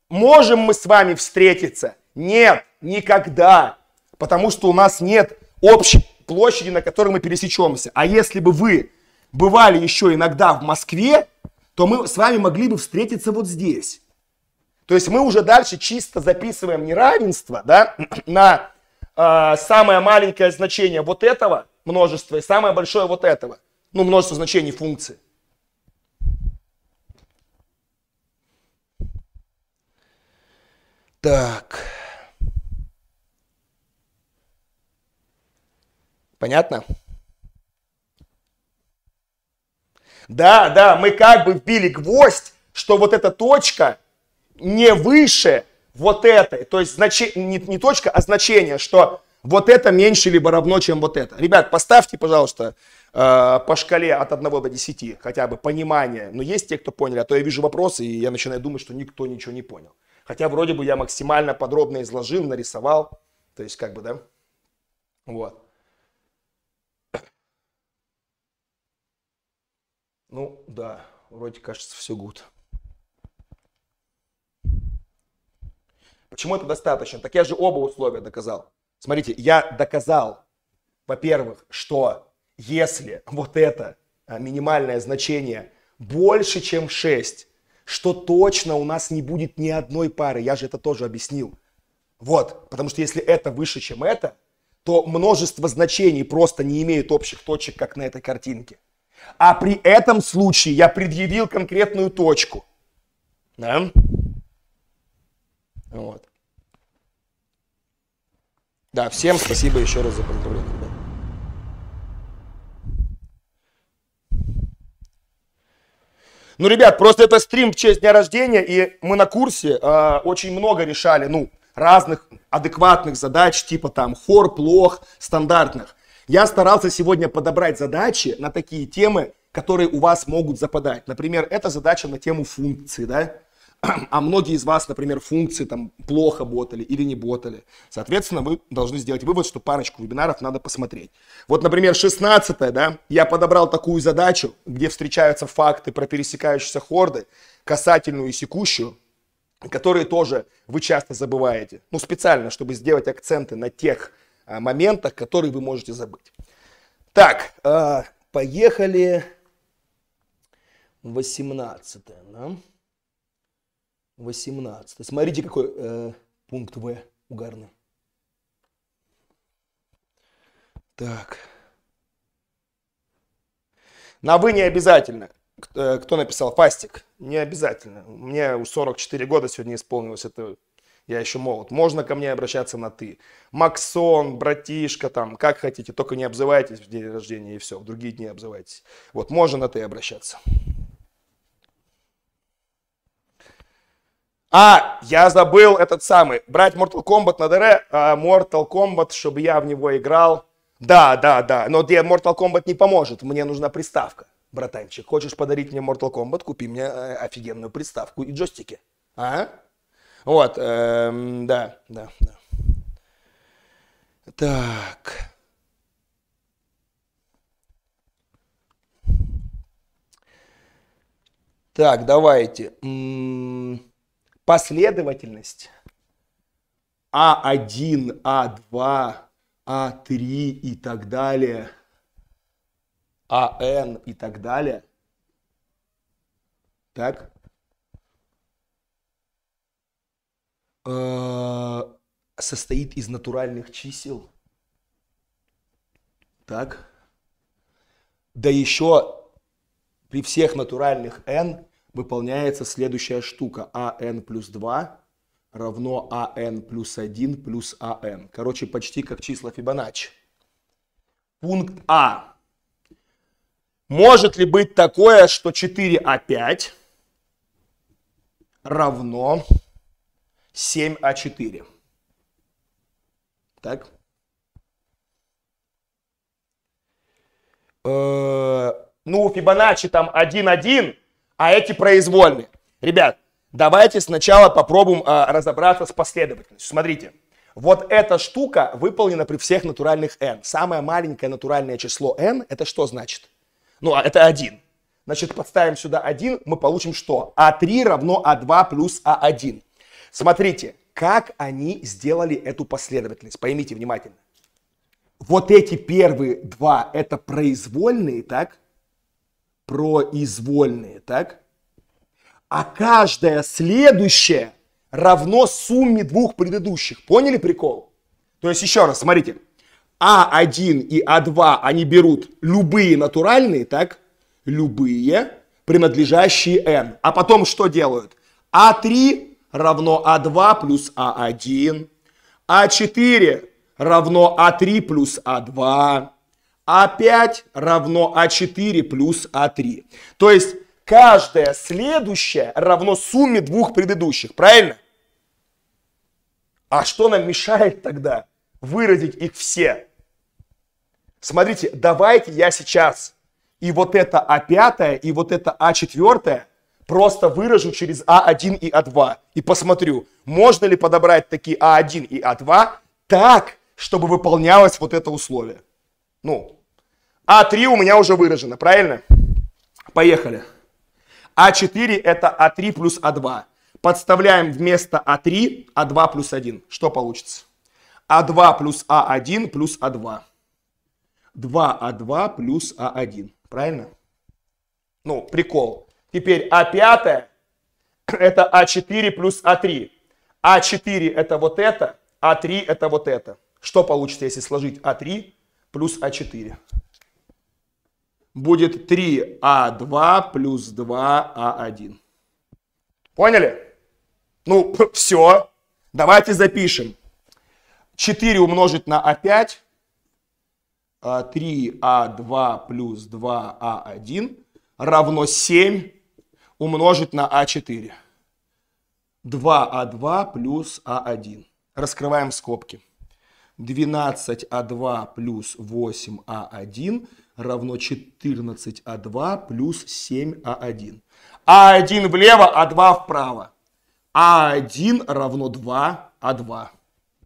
Можем мы с вами встретиться? Нет. Никогда. Потому что у нас нет общей площади, на которой мы пересечемся. А если бы вы бывали еще иногда в Москве, то мы с вами могли бы встретиться вот здесь. То есть мы уже дальше чисто записываем неравенство да, на э, самое маленькое значение вот этого множества и самое большое вот этого. Ну, множество значений функции. Так. Понятно? Да, да, мы как бы вбили гвоздь, что вот эта точка не выше вот этой. То есть значи... не, не точка, а значение, что вот это меньше либо равно, чем вот это. Ребят, поставьте, пожалуйста, э, по шкале от 1 до 10 хотя бы понимание. Но есть те, кто поняли, а то я вижу вопросы, и я начинаю думать, что никто ничего не понял. Хотя вроде бы я максимально подробно изложил, нарисовал. То есть как бы, да? Вот. Ну да, вроде кажется все гуд. Почему это достаточно? Так я же оба условия доказал. Смотрите, я доказал, во-первых, что если вот это а, минимальное значение больше, чем 6, что точно у нас не будет ни одной пары. Я же это тоже объяснил. Вот, потому что если это выше, чем это, то множество значений просто не имеют общих точек, как на этой картинке. А при этом случае я предъявил конкретную точку. Да? Вот. Да, всем спасибо еще раз за поздравление. Да. Ну, ребят, просто это стрим в честь дня рождения, и мы на курсе э, очень много решали, ну, разных адекватных задач, типа там хор, плох, стандартных. Я старался сегодня подобрать задачи на такие темы, которые у вас могут западать. Например, это задача на тему функции, да? А многие из вас, например, функции там плохо ботали или не ботали. Соответственно, вы должны сделать вывод, что парочку вебинаров надо посмотреть. Вот, например, 16 да, я подобрал такую задачу, где встречаются факты про пересекающиеся хорды, касательную и секущую, которые тоже вы часто забываете. Ну, специально, чтобы сделать акценты на тех а, моментах, которые вы можете забыть. Так, а, поехали. 18. Да? 18. Смотрите, какой э, пункт В угарный. Так. На вы не обязательно. Э, кто написал? Фастик. Не обязательно. Мне 44 года сегодня исполнилось. Это я еще молод. Можно ко мне обращаться на «ты». Максон, братишка, там, как хотите, только не обзывайтесь в день рождения и все, в другие дни обзывайтесь. Вот, можно на «ты» обращаться. А, я забыл этот самый. Брать Mortal Kombat на ДР, а, Mortal Kombat, чтобы я в него играл. Да, да, да, но Mortal Kombat не поможет, мне нужна приставка. Братанчик, хочешь подарить мне Mortal Kombat, купи мне э, офигенную приставку и джойстики. А? Вот, эм, да, да, да. Так. Так, давайте. Последовательность. А1, А2, А3 и так далее. АН и так далее. Так? Э, состоит из натуральных чисел. Так? Да еще при всех натуральных n выполняется следующая штука. an плюс 2 равно an плюс 1 плюс an. Короче, почти как числа Фибоначчи. Пункт А. Может ли быть такое, что 4а5 равно 7А4. Так? Э, ну, Фибоначчи там 1-1, а эти произвольные. Ребят, давайте сначала попробуем э, разобраться с последовательностью. Смотрите. Вот эта штука выполнена при всех натуральных n. Самое маленькое натуральное число n, это что значит? Ну, а, это 1. Значит, подставим сюда 1, мы получим что? А3 равно А2 плюс А1. Смотрите, как они сделали эту последовательность. Поймите внимательно. Вот эти первые два – это произвольные, так? Произвольные, так? А каждое следующее равно сумме двух предыдущих. Поняли прикол? То есть еще раз, смотрите. А1 и А2, они берут любые натуральные, так? Любые, принадлежащие n. А потом что делают? А3 равно А2 плюс А1, А4 равно А3 плюс А2, А5 равно А4 плюс А3. То есть каждое следующее равно сумме двух предыдущих, правильно? А что нам мешает тогда выразить их все? Смотрите, давайте я сейчас и вот это А5, и вот это А4 просто выражу через А1 и А2 и посмотрю, можно ли подобрать такие А1 и А2 так, чтобы выполнялось вот это условие. Ну, А3 у меня уже выражено, правильно? Поехали. А4 это А3 плюс А2. Подставляем вместо А3 А2 плюс 1. Что получится? А2 плюс А1 плюс А2. 2А2 а плюс А1. Правильно? Ну, прикол. Теперь А5 это А4 плюс А3. А4 это вот это, А3 это вот это. Что получится, если сложить А3 плюс А4? Будет 3А2 плюс 2А1. А Поняли? Ну, все. Давайте запишем. 4 умножить на А5. 3А2 а плюс 2А1 а равно 7 умножить на А4. 2А2 а плюс А1. Раскрываем скобки. 12А2 а плюс 8А1 равно 14А2 а плюс 7А1. А1 влево, А2 вправо. А1 равно 2А2.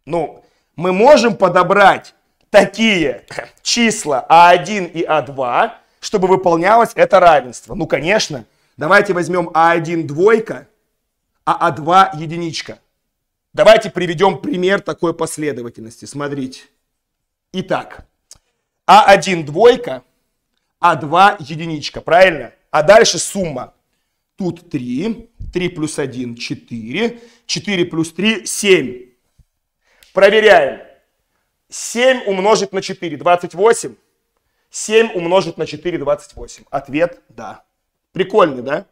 Ну, мы можем подобрать такие числа А1 и А2, чтобы выполнялось это равенство. Ну, конечно, Давайте возьмем А1 двойка, а А2 единичка. Давайте приведем пример такой последовательности. Смотрите. Итак, А1 двойка, А2 единичка, правильно? А дальше сумма. Тут 3, 3 плюс 1 4, 4 плюс 3 7. Проверяем. 7 умножить на 4, 28. 7 умножить на 4, 28. Ответ – да. Прикольный, да?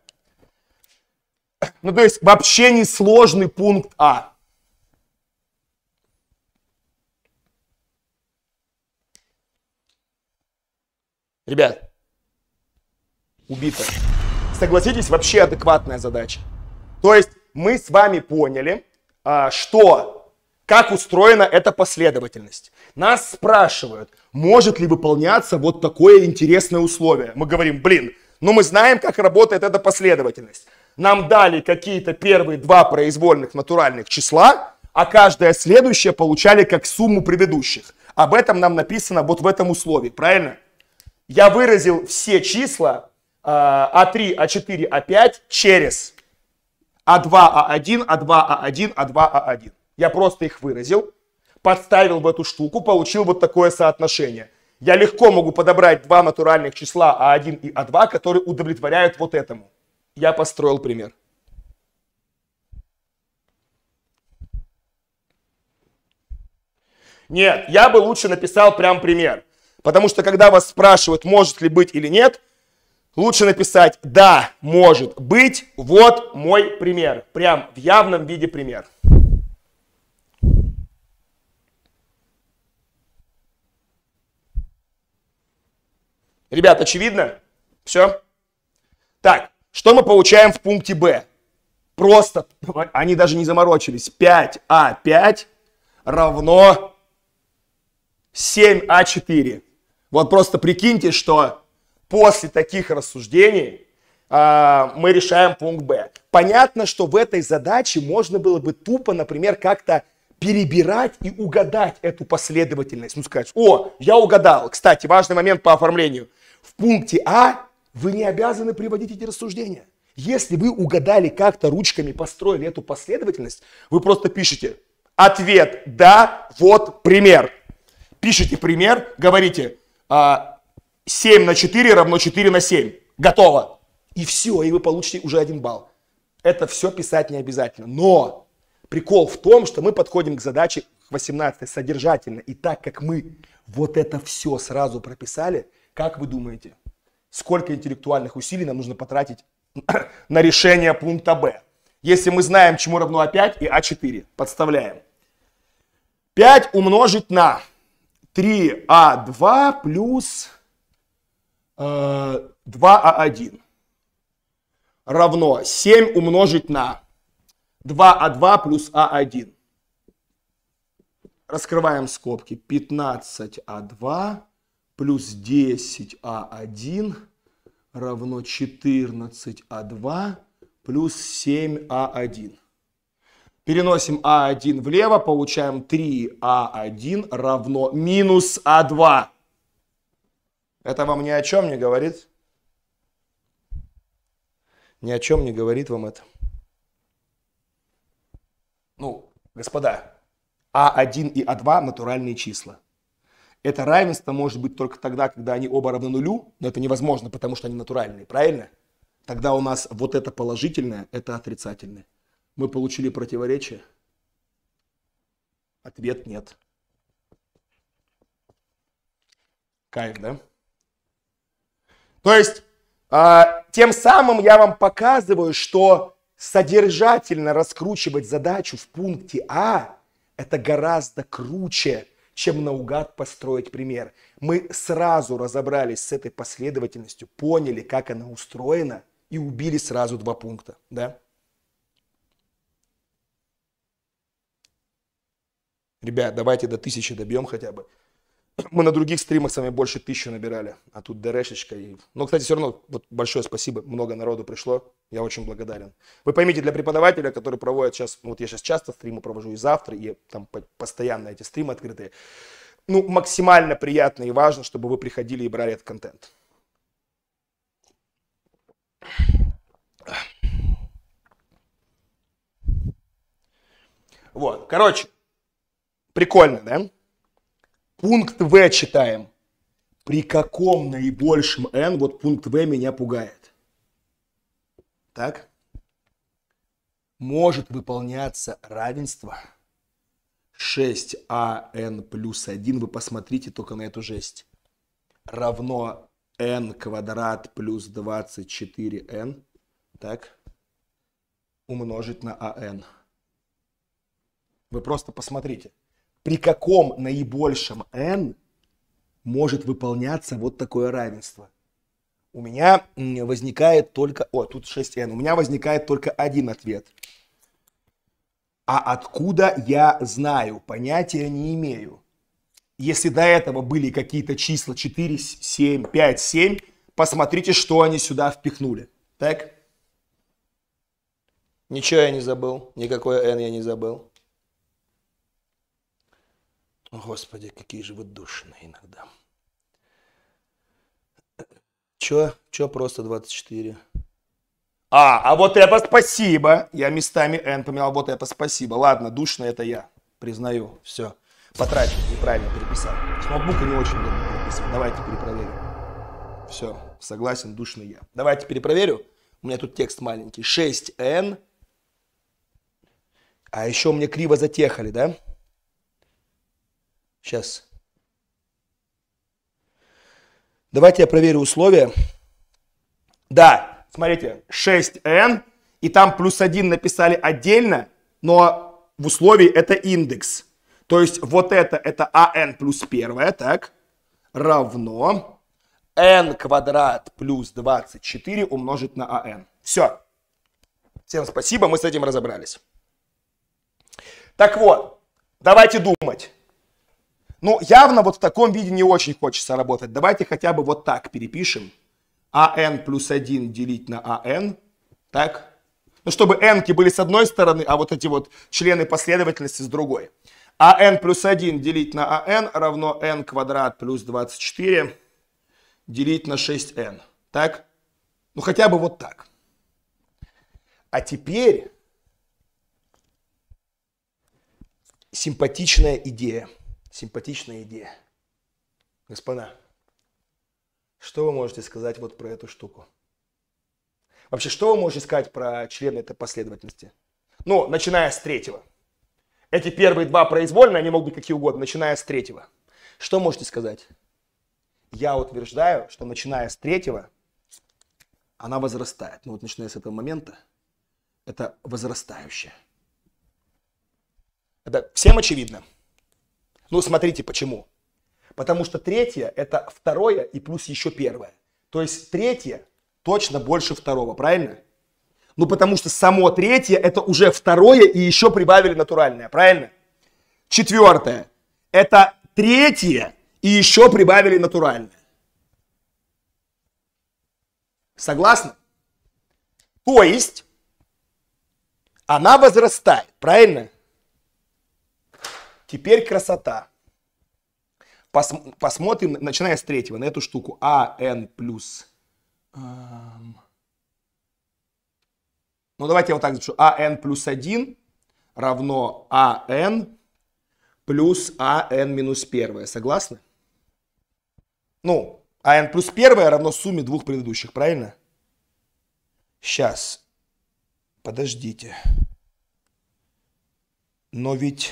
Ну, то есть вообще не сложный пункт А. Ребят, убито. Согласитесь, вообще адекватная задача. То есть мы с вами поняли, а, что, как устроена эта последовательность. Нас спрашивают, может ли выполняться вот такое интересное условие. Мы говорим, блин, но мы знаем, как работает эта последовательность. Нам дали какие-то первые два произвольных натуральных числа, а каждое следующее получали как сумму предыдущих. Об этом нам написано вот в этом условии, правильно? Я выразил все числа А3, А4, А5 через А2, А1, А2, А1, А2, А1. Я просто их выразил, подставил в эту штуку, получил вот такое соотношение я легко могу подобрать два натуральных числа А1 и А2, которые удовлетворяют вот этому. Я построил пример. Нет, я бы лучше написал прям пример. Потому что когда вас спрашивают, может ли быть или нет, лучше написать «да, может быть, вот мой пример». Прям в явном виде пример. Ребят, очевидно? Все? Так, что мы получаем в пункте Б? Просто, они даже не заморочились. 5А5 равно 7А4. Вот просто прикиньте, что после таких рассуждений э, мы решаем пункт Б. Понятно, что в этой задаче можно было бы тупо, например, как-то перебирать и угадать эту последовательность. Ну, сказать, о, я угадал. Кстати, важный момент по оформлению – в пункте А вы не обязаны приводить эти рассуждения. Если вы угадали как-то ручками, построили эту последовательность, вы просто пишете ответ «да», вот пример. Пишите пример, говорите 7 а, на 4 равно 4 на 7. Готово. И все, и вы получите уже один балл. Это все писать не обязательно. Но прикол в том, что мы подходим к задаче 18 содержательно. И так как мы вот это все сразу прописали – как вы думаете, сколько интеллектуальных усилий нам нужно потратить на решение пункта Б? Если мы знаем, чему равно А5 и А4, подставляем. 5 умножить на 3А2 плюс э, 2А1 а равно 7 умножить на 2А2 а плюс А1. Раскрываем скобки. 15А2 плюс 10А1 равно 14А2 а плюс 7А1. Переносим А1 влево, получаем 3А1 равно минус А2. Это вам ни о чем не говорит? Ни о чем не говорит вам это. Ну, господа, А1 и А2 натуральные числа. Это равенство может быть только тогда, когда они оба равны нулю, но это невозможно, потому что они натуральные, правильно? Тогда у нас вот это положительное, это отрицательное. Мы получили противоречие? Ответ нет. Кайф, да? То есть, а, тем самым я вам показываю, что содержательно раскручивать задачу в пункте А это гораздо круче, чем наугад построить пример. Мы сразу разобрались с этой последовательностью, поняли, как она устроена, и убили сразу два пункта. Да? Ребят, давайте до тысячи добьем хотя бы. мы на других стримах с вами больше тысячи набирали, а тут ДРшечка. И... Но, кстати, все равно вот большое спасибо, много народу пришло, я очень благодарен. Вы поймите, для преподавателя, который проводит сейчас, ну, вот я сейчас часто стримы провожу и завтра, и там постоянно эти стримы открытые, ну, максимально приятно и важно, чтобы вы приходили и брали этот контент. Вот, короче, прикольно, да? Пункт В читаем. При каком наибольшем n, вот пункт В меня пугает. Так? Может выполняться равенство 6an а, плюс 1, вы посмотрите только на эту жесть, равно n квадрат плюс 24n, так, умножить на an. А вы просто посмотрите при каком наибольшем n может выполняться вот такое равенство. У меня возникает только... О, тут 6n. У меня возникает только один ответ. А откуда я знаю? Понятия не имею. Если до этого были какие-то числа 4, 7, 5, 7, посмотрите, что они сюда впихнули. Так? Ничего я не забыл. Никакое n я не забыл. Господи, какие же вы душные иногда. Чё? Чё просто 24? А, а вот это спасибо. Я местами N поменял, вот это спасибо. Ладно, душно это я, признаю. Все, потратил, неправильно переписал. С ноутбука не очень удобно переписывать. Давайте перепроверим. Все, согласен, душный я. Давайте перепроверю. У меня тут текст маленький. 6N. А еще мне криво затехали, да? Сейчас. Давайте я проверю условия. Да, смотрите, 6n, и там плюс 1 написали отдельно, но в условии это индекс. То есть вот это, это an плюс 1, так, равно n квадрат плюс 24 умножить на an. Все. Всем спасибо, мы с этим разобрались. Так вот, давайте думать. Ну, явно вот в таком виде не очень хочется работать. Давайте хотя бы вот так перепишем. АН плюс 1 делить на АН. Так. Ну, чтобы n были с одной стороны, а вот эти вот члены последовательности с другой. АН плюс 1 делить на АН равно n квадрат плюс 24 делить на 6n. Так? Ну, хотя бы вот так. А теперь симпатичная идея симпатичная идея. Господа, что вы можете сказать вот про эту штуку? Вообще, что вы можете сказать про члены этой последовательности? Ну, начиная с третьего. Эти первые два произвольные, они могут быть какие угодно, начиная с третьего. Что можете сказать? Я утверждаю, что начиная с третьего, она возрастает. Ну вот начиная с этого момента, это возрастающее. Это всем очевидно. Ну, смотрите, почему. Потому что третье – это второе и плюс еще первое. То есть третье точно больше второго, правильно? Ну, потому что само третье – это уже второе и еще прибавили натуральное, правильно? Четвертое – это третье и еще прибавили натуральное. Согласны? То есть она возрастает, правильно? Теперь красота. Пос, посмотрим, начиная с третьего, на эту штуку. А, N плюс... Эм, ну, давайте я вот так запишу. А, N плюс 1 равно А, N плюс А, N минус 1. Согласны? Ну, А, N плюс 1 равно сумме двух предыдущих, правильно? Сейчас. Подождите. Но ведь...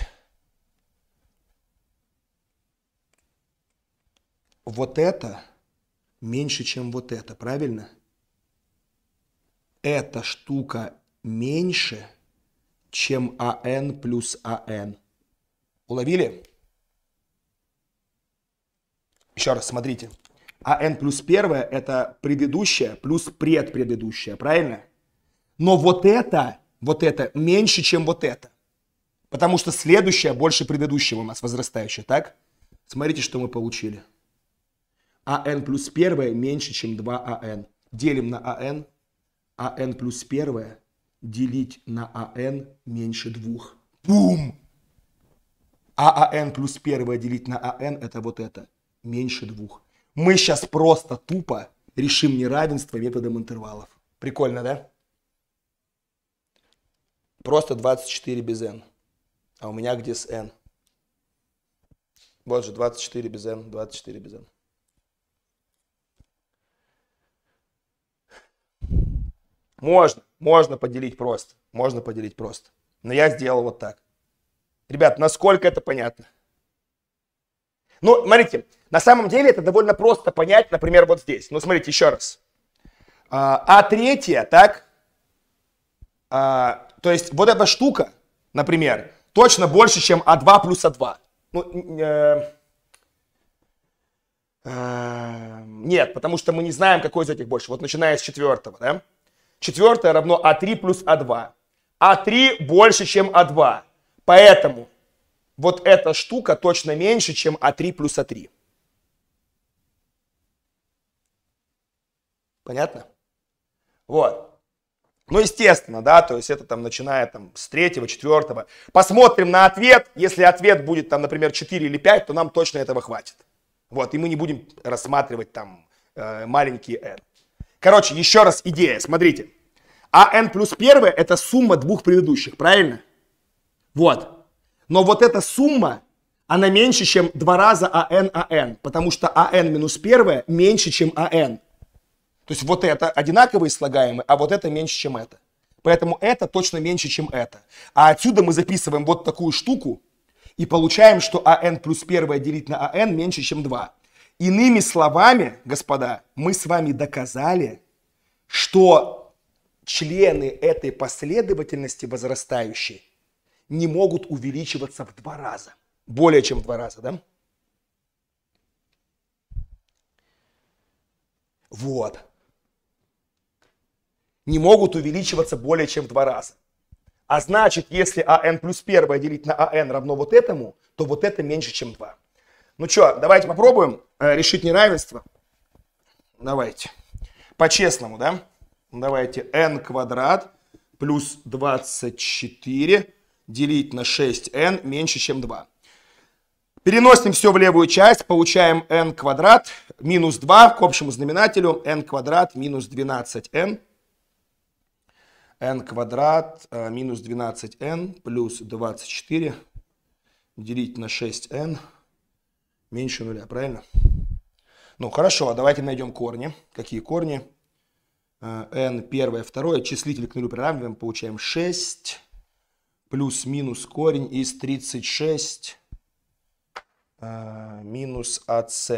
вот это меньше, чем вот это, правильно? Эта штука меньше, чем АН плюс АН. Уловили? Еще раз смотрите. АН плюс первое – это предыдущее плюс предпредыдущее, правильно? Но вот это, вот это меньше, чем вот это. Потому что следующее больше предыдущего у нас возрастающее, так? Смотрите, что мы получили. АН плюс первое меньше, чем 2АН. А Делим на АН. АН плюс первое делить на АН меньше двух. Бум! ААН плюс первое делить на АН это вот это. Меньше двух. Мы сейчас просто тупо решим неравенство методом интервалов. Прикольно, да? Просто 24 без n. А у меня где с n? Вот же 24 без n, 24 без n. Можно, можно поделить просто, можно поделить просто. Но я сделал вот так. Ребят, насколько это понятно? Ну, смотрите, на самом деле это довольно просто понять, например, вот здесь. Ну, смотрите, еще раз. А, а третья, так? А, то есть вот эта штука, например, точно больше, чем А2 плюс А2. Ну, э, э, нет, потому что мы не знаем, какой из этих больше. Вот начиная с четвертого, да? Четвертое равно А3 плюс А2. А3 больше, чем А2. Поэтому вот эта штука точно меньше, чем А3 плюс А3. Понятно? Вот. Ну, естественно, да, то есть это там начиная там с третьего, четвертого. Посмотрим на ответ. Если ответ будет там, например, 4 или 5, то нам точно этого хватит. Вот, и мы не будем рассматривать там э, маленькие n. «э». Короче, еще раз идея, смотрите. А n плюс 1 это сумма двух предыдущих, правильно? Вот. Но вот эта сумма, она меньше, чем два раза а n а n, потому что а n минус 1 меньше, чем а n. То есть вот это одинаковые слагаемые, а вот это меньше, чем это. Поэтому это точно меньше, чем это. А отсюда мы записываем вот такую штуку и получаем, что а n плюс 1 делить на а n меньше, чем 2. Иными словами, господа, мы с вами доказали, что члены этой последовательности возрастающей не могут увеличиваться в два раза. Более чем в два раза, да? Вот. Не могут увеличиваться более чем в два раза. А значит, если АН плюс 1 делить на АН равно вот этому, то вот это меньше, чем 2. Ну что, давайте попробуем э, решить неравенство. Давайте. По-честному, да? Ну, давайте n квадрат плюс 24 делить на 6n меньше, чем 2. Переносим все в левую часть, получаем n квадрат минус 2 к общему знаменателю n квадрат минус 12n. n квадрат э, минус 12n плюс 24 делить на 6n меньше нуля, правильно? Ну, хорошо, а давайте найдем корни. Какие корни? n э, первое, второе, числитель к нулю приравниваем, получаем 6 плюс-минус корень из 36 э, минус АС.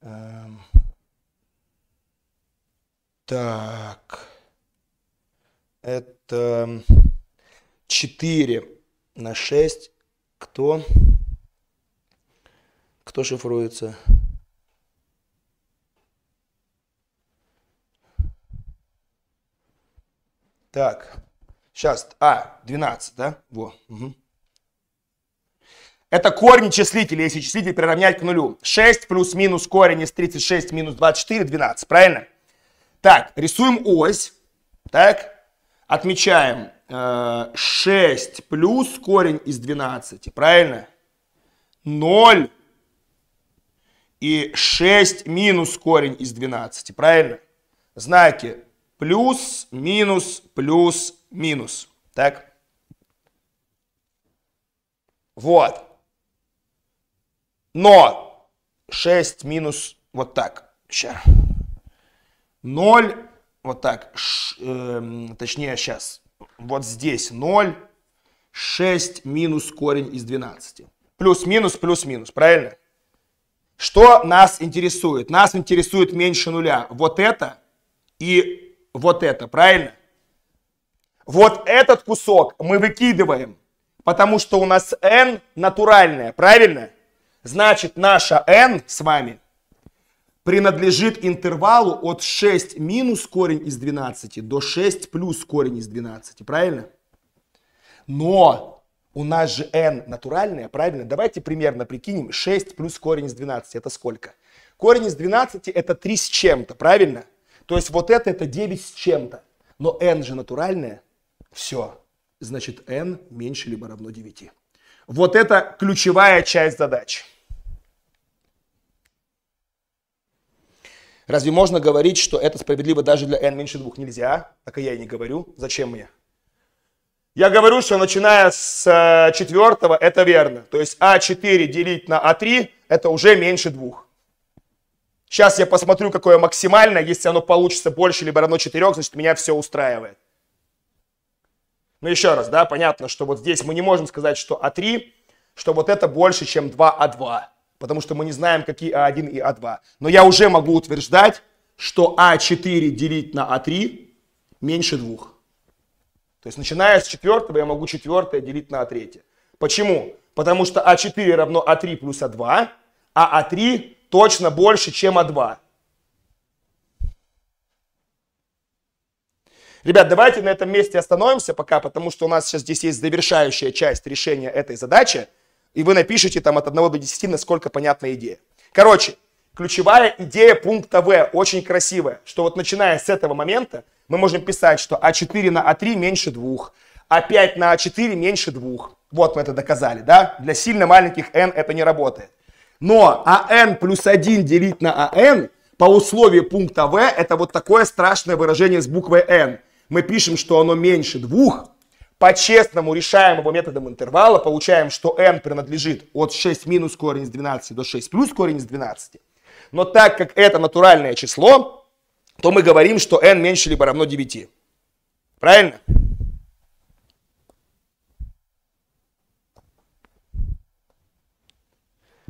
Э, так, это 4 на 6, Кто? Кто шифруется? Так, сейчас, а, 12, да? Во, угу. Это корень числителя, если числитель приравнять к нулю. 6 плюс-минус корень из 36 минус 24, 12, правильно? Так, рисуем ось, так, отмечаем э, 6 плюс корень из 12, правильно? 0 и 6 минус корень из 12, правильно? Знаки плюс, минус, плюс, минус. Так? Вот. Но 6 минус вот так. Сейчас. 0, вот так, Ш, э, точнее сейчас, вот здесь 0, 6 минус корень из 12. Плюс-минус, плюс-минус, правильно? Что нас интересует? Нас интересует меньше нуля. Вот это и вот это, правильно? Вот этот кусок мы выкидываем, потому что у нас n натуральное, правильно? Значит, наша n с вами принадлежит интервалу от 6 минус корень из 12 до 6 плюс корень из 12, правильно? Но у нас же n натуральное, правильно? Давайте примерно прикинем. 6 плюс корень из 12 это сколько? Корень из 12 это 3 с чем-то, правильно? То есть вот это это 9 с чем-то. Но n же натуральное. Все. Значит n меньше либо равно 9. Вот это ключевая часть задачи. Разве можно говорить, что это справедливо даже для n меньше двух? Нельзя. Так и я и не говорю. Зачем мне? Я говорю, что начиная с э, четвертого это верно. То есть А4 делить на А3 это уже меньше двух. Сейчас я посмотрю, какое максимальное. Если оно получится больше либо равно 4, значит меня все устраивает. Ну еще раз, да, понятно, что вот здесь мы не можем сказать, что А3, что вот это больше, чем 2А2. А потому что мы не знаем, какие А1 и А2. Но я уже могу утверждать, что А4 делить на А3 меньше двух. То есть начиная с четвертого я могу четвертое делить на А3. Почему? Потому что А4 равно А3 плюс А2, а А3 а а точно больше, чем А2. Ребят, давайте на этом месте остановимся пока, потому что у нас сейчас здесь есть завершающая часть решения этой задачи, и вы напишите там от 1 до 10, насколько понятна идея. Короче, ключевая идея пункта В, очень красивая, что вот начиная с этого момента мы можем писать, что А4 на А3 меньше 2, А5 на А4 меньше 2. Вот мы это доказали, да? Для сильно маленьких n это не работает. Но АН плюс 1 делить на АН по условию пункта В это вот такое страшное выражение с буквой N. Мы пишем, что оно меньше 2, по-честному решаем его методом интервала, получаем, что n принадлежит от 6 минус корень из 12 до 6 плюс корень из 12. Но так как это натуральное число, то мы говорим, что n меньше либо равно 9. Правильно?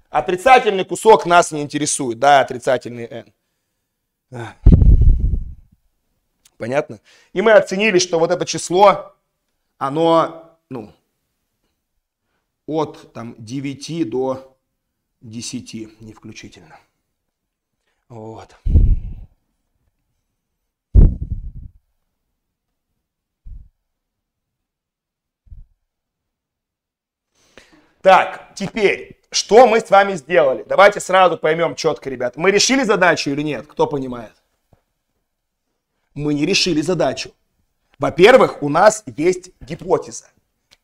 Отрицательный кусок нас не интересует, да, отрицательный n. А. Понятно? И мы оценили, что вот это число, оно, ну, от там 9 до 10 не включительно. Вот. Так, теперь, что мы с вами сделали? Давайте сразу поймем четко, ребят. Мы решили задачу или нет? Кто понимает? Мы не решили задачу. Во-первых, у нас есть гипотеза.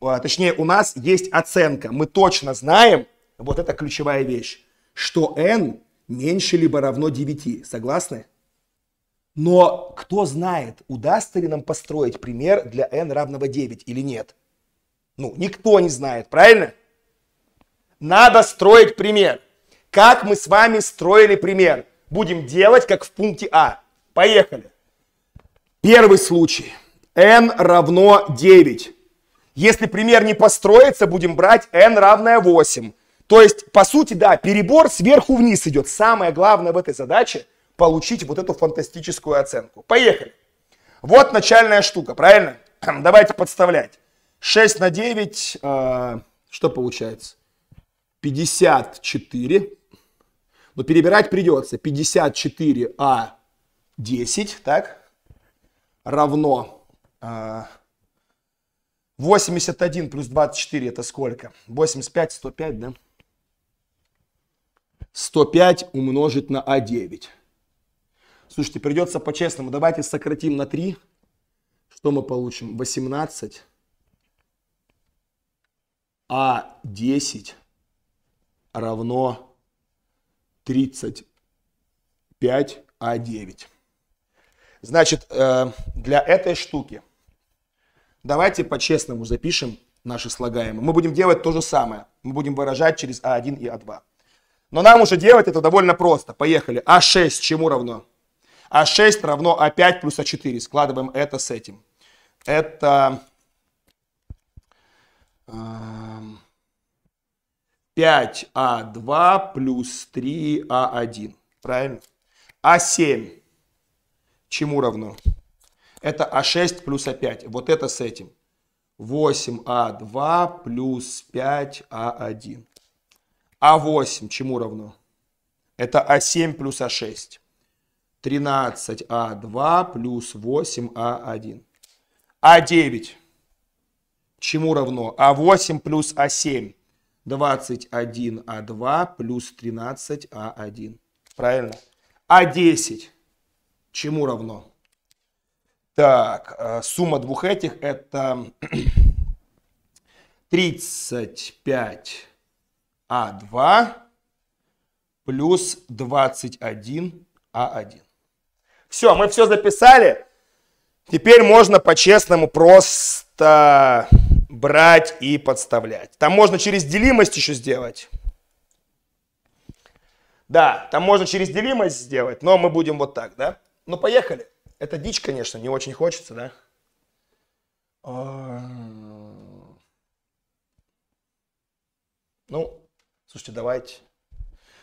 А, точнее, у нас есть оценка. Мы точно знаем, вот это ключевая вещь, что n меньше либо равно 9. Согласны? Но кто знает, удастся ли нам построить пример для n равного 9 или нет? Ну, никто не знает, правильно? Надо строить пример. Как мы с вами строили пример? Будем делать, как в пункте А. Поехали. Первый случай. n равно 9. Если пример не построится, будем брать n равное 8. То есть, по сути, да, перебор сверху вниз идет. Самое главное в этой задаче – получить вот эту фантастическую оценку. Поехали. Вот начальная штука, правильно? Давайте подставлять. 6 на 9, э, что получается? 54. Но перебирать придется. 54А10, так? Равно э, 81 плюс 24 это сколько? 85, 105, да? 105 умножить на А9. Слушайте, придется по-честному. Давайте сократим на 3. Что мы получим? 18. А10 равно 35 А9. Значит, э, для этой штуки давайте по-честному запишем наши слагаемые. Мы будем делать то же самое. Мы будем выражать через А1 и А2. Но нам уже делать это довольно просто. Поехали. А6 чему равно? А6 равно А5 плюс А4. Складываем это с этим. Это 5А2 эм, плюс 3А1. Правильно? А7 чему равно? Это А6 плюс А5. Вот это с этим. 8А2 плюс 5А1. А8 чему равно? Это А7 плюс А6. 13А2 а плюс 8А1. А9 а чему равно? А8 плюс А7. 21А2 а плюс 13А1. Правильно? А10 чему равно? Так, э, сумма двух этих это 35 А2 плюс 21А1. А все, мы все записали. Теперь можно по-честному просто брать и подставлять. Там можно через делимость еще сделать. Да, там можно через делимость сделать, но мы будем вот так, да? Ну, поехали. Это дичь, конечно, не очень хочется, да? А, ну, Слушайте, давайте.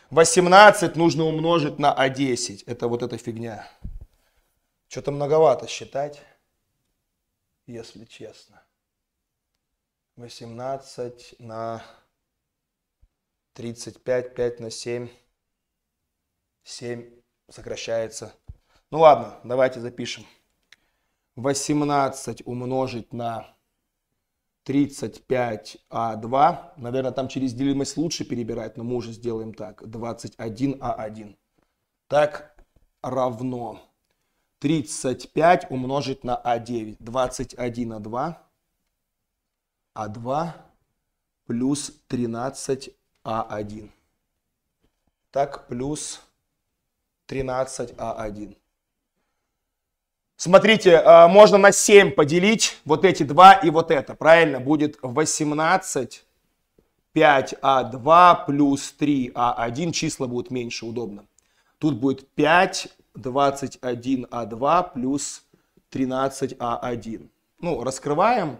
18 нужно умножить на А10. Это вот эта фигня. Что-то многовато считать, если честно. 18 на 35, 5 на 7. 7 сокращается. Ну ладно, давайте запишем. 18 умножить на 35А2. А Наверное, там через делимость лучше перебирать, но мы уже сделаем так. 21А1. А так равно 35 умножить на А9. 21А2. А2 плюс 13А1. А так, плюс 13А1. Смотрите, а, можно на 7 поделить вот эти два и вот это. Правильно, будет 18, 5А2 плюс 3А1. Числа будут меньше, удобно. Тут будет 5, 21А2 а плюс 13А1. А ну, раскрываем.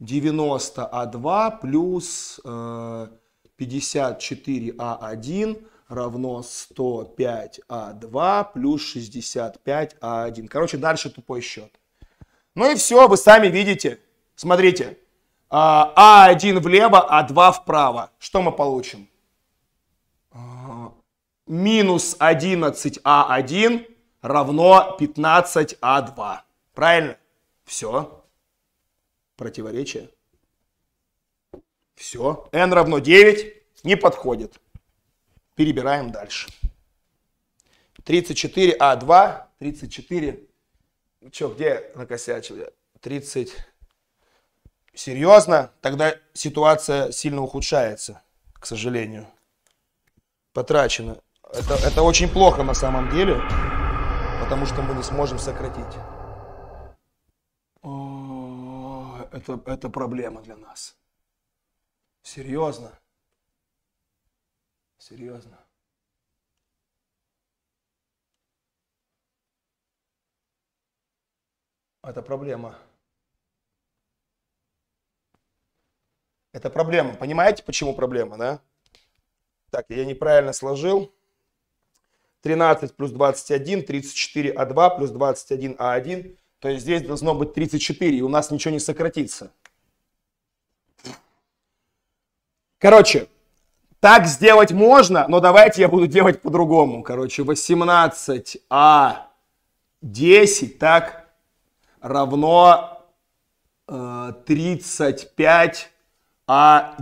90А2 плюс 54А1 э, равно 105А2 плюс 65А1. Короче, дальше тупой счет. Ну и все, вы сами видите. Смотрите, А1 а влево, А2 вправо. Что мы получим? А, минус 11А1 а равно 15А2. Правильно? Все. Противоречие. Все. n равно 9 не подходит. Перебираем дальше. 34А2, 34, Че, где накосячил я? 30. Серьезно? Тогда ситуация сильно ухудшается, к сожалению. Потрачено. Это, это очень плохо на самом деле, потому что мы не сможем сократить. О, это, это проблема для нас. Серьезно. Серьезно. Это проблема. Это проблема. Понимаете, почему проблема, да? Так, я неправильно сложил. 13 плюс 21, 34А2 а плюс 21А1. А То есть здесь должно быть 34, и у нас ничего не сократится. Короче, так сделать можно, но давайте я буду делать по-другому. Короче, 18А 10, так, равно э, 35А9. А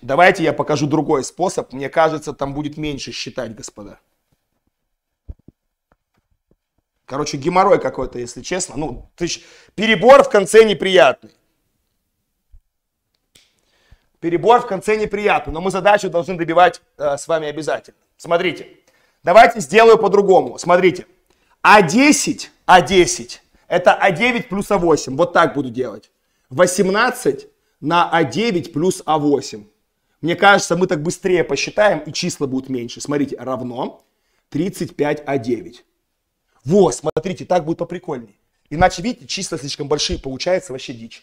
давайте я покажу другой способ. Мне кажется, там будет меньше считать, господа. Короче, геморрой какой-то, если честно. Ну, ты перебор в конце неприятный. Перебор в конце неприятный, но мы задачу должны добивать э, с вами обязательно. Смотрите, давайте сделаю по-другому. Смотрите, А10, А10, это А9 плюс А8. Вот так буду делать. 18 на А9 плюс А8. Мне кажется, мы так быстрее посчитаем, и числа будут меньше. Смотрите, равно 35А9. А Во, смотрите, так будет поприкольнее. Иначе, видите, числа слишком большие, получается вообще дичь.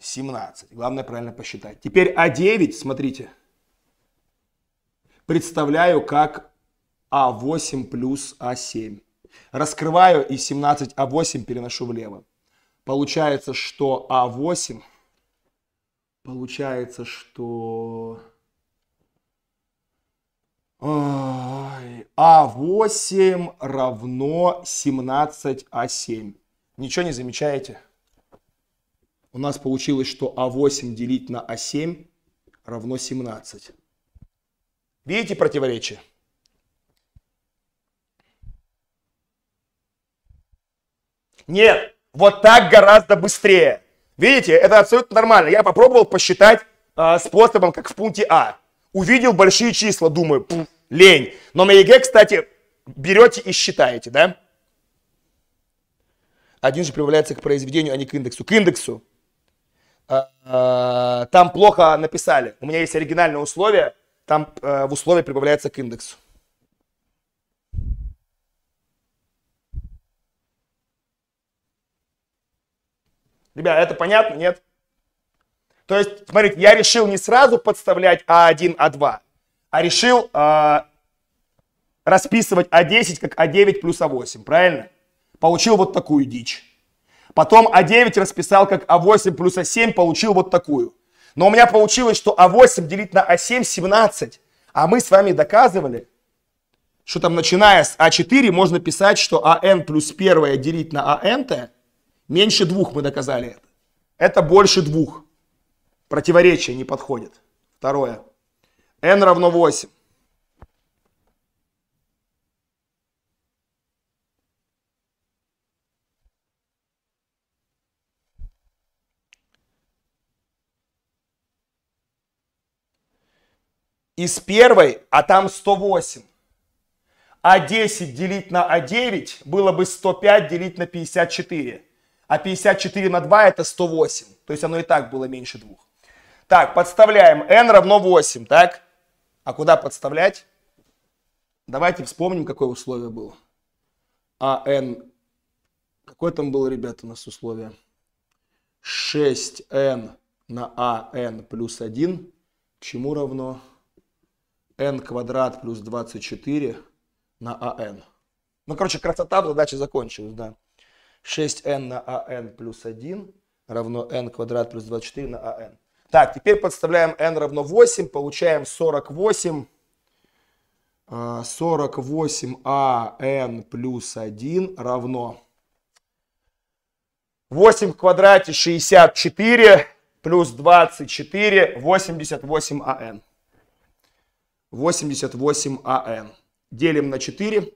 17. Главное правильно посчитать. Теперь А9, смотрите, представляю как А8 плюс А7. Раскрываю и 17 А8 переношу влево. Получается, что А8, получается, что... А8 а равно 17А7. А Ничего не замечаете? у нас получилось, что А8 делить на А7 равно 17. Видите противоречие? Нет, вот так гораздо быстрее. Видите, это абсолютно нормально. Я попробовал посчитать э, способом, как в пункте А. Увидел большие числа, думаю, пф, лень. Но на ЕГЭ, кстати, берете и считаете, да? Один же прибавляется к произведению, а не к индексу. К индексу Э, там плохо написали. У меня есть оригинальное условие, там э, в условии прибавляется к индексу. Ребята, это понятно, нет? То есть, смотрите, я решил не сразу подставлять А1, А2, а решил э, расписывать А10 как А9 плюс А8, правильно? Получил вот такую дичь. Потом А9 расписал как А8 плюс А7, получил вот такую. Но у меня получилось, что А8 делить на А7 17. А мы с вами доказывали, что там начиная с А4 можно писать, что АН плюс 1 делить на АНТ меньше двух мы доказали это. Это больше двух. Противоречие не подходит. Второе. Н равно 8. из первой, а там 108. А 10 делить на А9 было бы 105 делить на 54. А 54 на 2 это 108. То есть оно и так было меньше 2. Так, подставляем. n равно 8, так? А куда подставлять? Давайте вспомним, какое условие было. А n... Какое там было, ребята, у нас условие? 6n на а n плюс 1 чему равно? n квадрат плюс 24 на an. Ну, короче, красота в задаче закончилась, да. 6n на an плюс 1 равно n квадрат плюс 24 на an. Так, теперь подставляем n равно 8, получаем 48. 48an а, плюс 1 равно 8 в квадрате 64 плюс 24 88an. 88 АН. Делим на 4,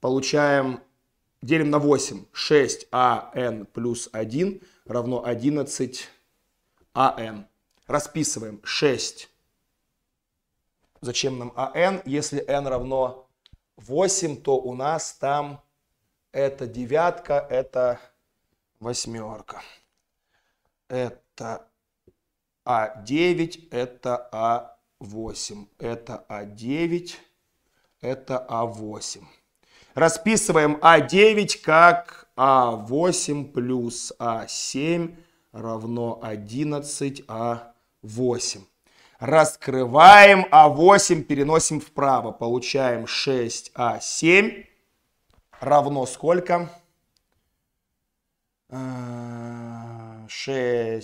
получаем, делим на 8, 6 АН плюс 1 равно 11 АН. Расписываем 6. Зачем нам АН? Если N равно 8, то у нас там это девятка, это восьмерка. Это А9, это А 8. Это А9, это А8. Расписываем А9 как А8 плюс А7 равно 11, А8. Раскрываем А8, переносим вправо. Получаем 6А7 равно сколько? 6А7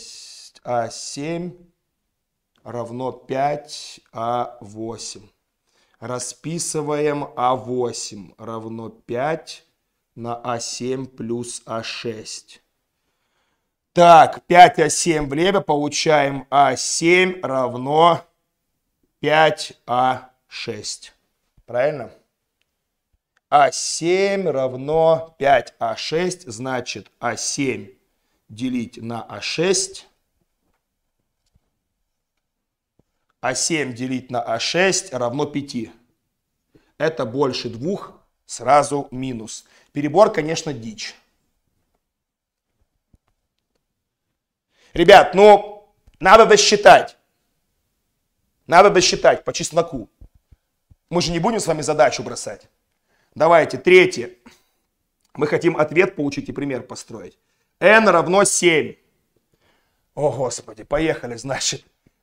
э, равно 5А8. Расписываем А8 равно 5 на А7 плюс А6. Так, 5А7 влево, получаем А7 равно 5А6. Правильно? А7 равно 5А6, значит А7 делить на А6 А7 делить на А6 равно 5. Это больше 2, сразу минус. Перебор, конечно, дичь. Ребят, ну, надо досчитать. Надо досчитать по чесноку. Мы же не будем с вами задачу бросать. Давайте, третье. Мы хотим ответ получить и пример построить. n равно 7. О, Господи, поехали, значит.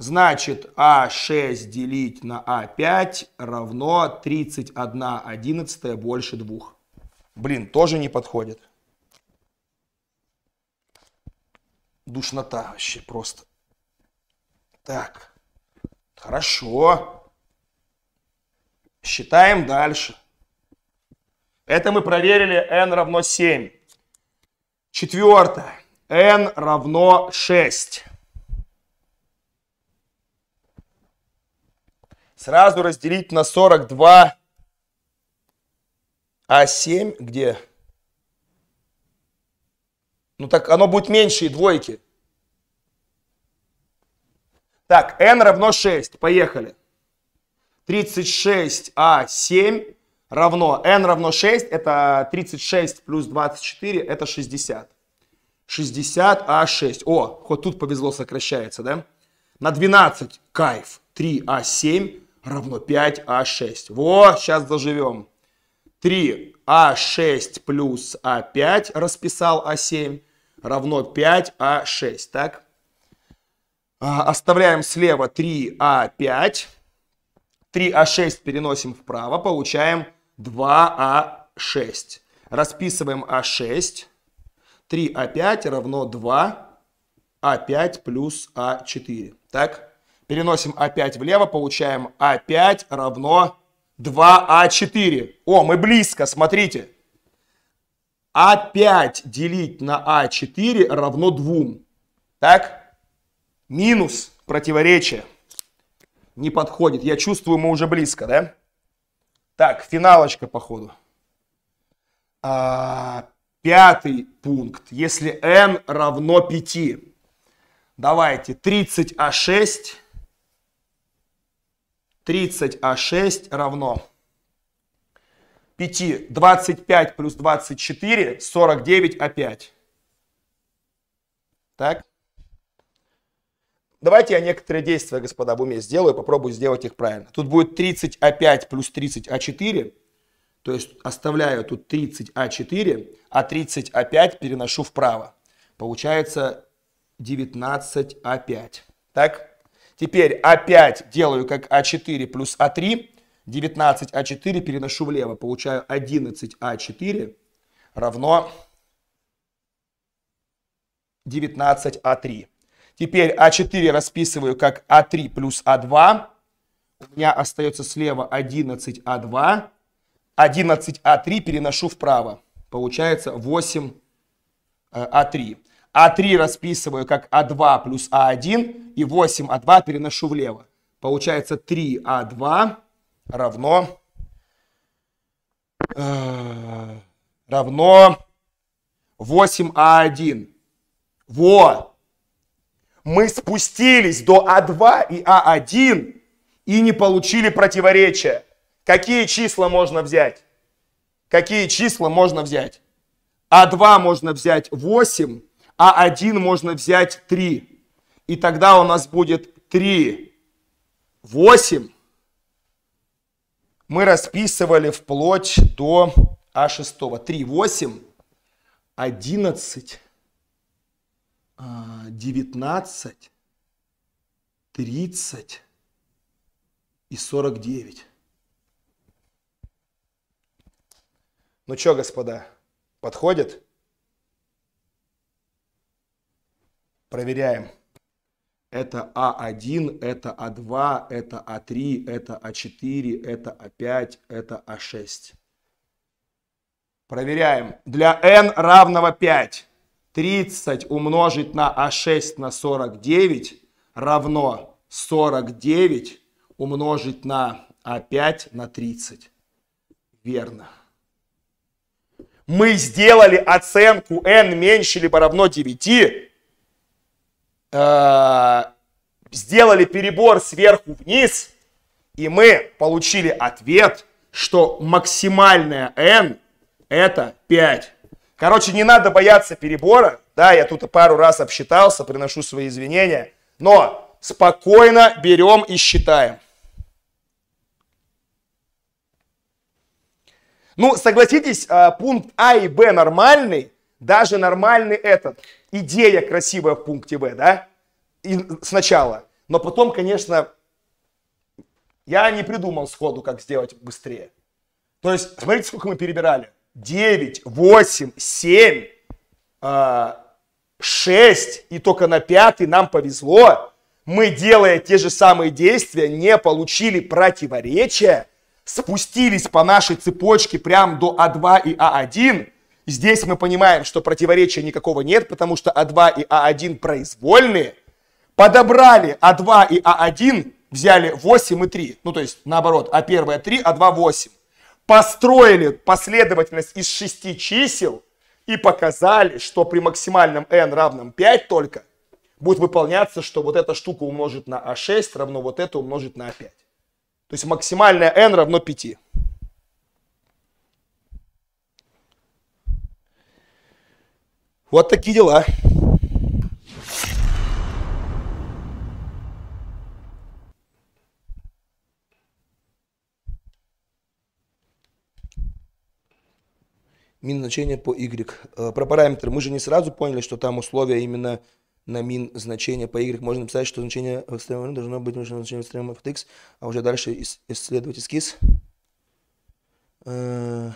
Значит, А6 делить на А5 равно 31 одиннадцатая больше 2. Блин, тоже не подходит. Душнота вообще просто. Так, хорошо. Считаем дальше. Это мы проверили n равно 7. Четвертое. n равно 6. сразу разделить на 42 А7, где? Ну так оно будет меньше и двойки. Так, n равно 6. Поехали. 36а7 а равно n равно 6. Это 36 плюс 24. Это 60. 60а6. О, хоть тут повезло, сокращается, да? На 12 кайф. 3а7 равно 5А6. Во, сейчас заживем. 3А6 плюс А5 расписал А7 равно 5А6. Так, а, оставляем слева 3А5. 3А6 переносим вправо, получаем 2А6. А Расписываем А6. 3А5 равно 2 А5 плюс А4. Так? Переносим опять а влево, получаем А5 равно 2А4. А О, мы близко, смотрите. А5 делить на А4 равно 2. Так? Минус противоречие. Не подходит. Я чувствую, мы уже близко, да? Так, финалочка, походу. А, пятый пункт. Если n равно 5. Давайте 30А6 30А6 а равно 5. 25 плюс 24, 49А5. Так. Давайте я некоторые действия, господа, в уме сделаю, попробую сделать их правильно. Тут будет 30А5 плюс 30А4, а то есть оставляю тут 30А4, а 30А5 переношу вправо. Получается 19А5. А так? Теперь опять делаю как А4 плюс А3. 19А4 а переношу влево. Получаю 11А4 а равно 19А3. А Теперь А4 расписываю как А3 плюс А2. У меня остается слева 11А2. 11А3 переношу вправо. Получается 8А3. А3 расписываю как А2 плюс А1 и 8 А2 переношу влево. Получается 3 А2 равно... Э, равно 8 А1. Во! Мы спустились до А2 и А1 и не получили противоречия. Какие числа можно взять? Какие числа можно взять? А2 можно взять 8, а один можно взять три, И тогда у нас будет 3, 8. Мы расписывали вплоть до А6. 3, 8, 11, 19, 30 и 49. Ну что, господа, подходит? Проверяем. Это А1, это А2, это А3, это А4, это А5, это А6. Проверяем. Для n равного 5. 30 умножить на А6 на 49 равно 49 умножить на А5 на 30. Верно. Мы сделали оценку n меньше либо равно 9 Э, сделали перебор сверху вниз, и мы получили ответ, что максимальная n это 5. Короче, не надо бояться перебора. Да, я тут пару раз обсчитался, приношу свои извинения. Но спокойно берем и считаем. Ну, согласитесь, э, пункт А и Б нормальный, даже нормальный этот, идея красивая в пункте В, да, и сначала. Но потом, конечно, я не придумал сходу, как сделать быстрее. То есть, смотрите, сколько мы перебирали. 9, 8, 7, 6, и только на пятый нам повезло. Мы, делая те же самые действия, не получили противоречия, спустились по нашей цепочке прямо до А2 и А1, Здесь мы понимаем, что противоречия никакого нет, потому что А2 и А1 произвольные. Подобрали А2 и А1, взяли 8 и 3. Ну, то есть, наоборот, А1 3, А2 8. Построили последовательность из 6 чисел и показали, что при максимальном n равном 5 только будет выполняться, что вот эта штука умножить на А6 равно вот это умножить на А5. То есть максимальное n равно 5. Вот такие дела. Мин значение по Y. Э, про параметры. Мы же не сразу поняли, что там условия именно на мин значение по y можно написать, что значение в экстремальном должно быть нужно значение в экстремальном от x, а уже дальше исследовать эскиз. Э,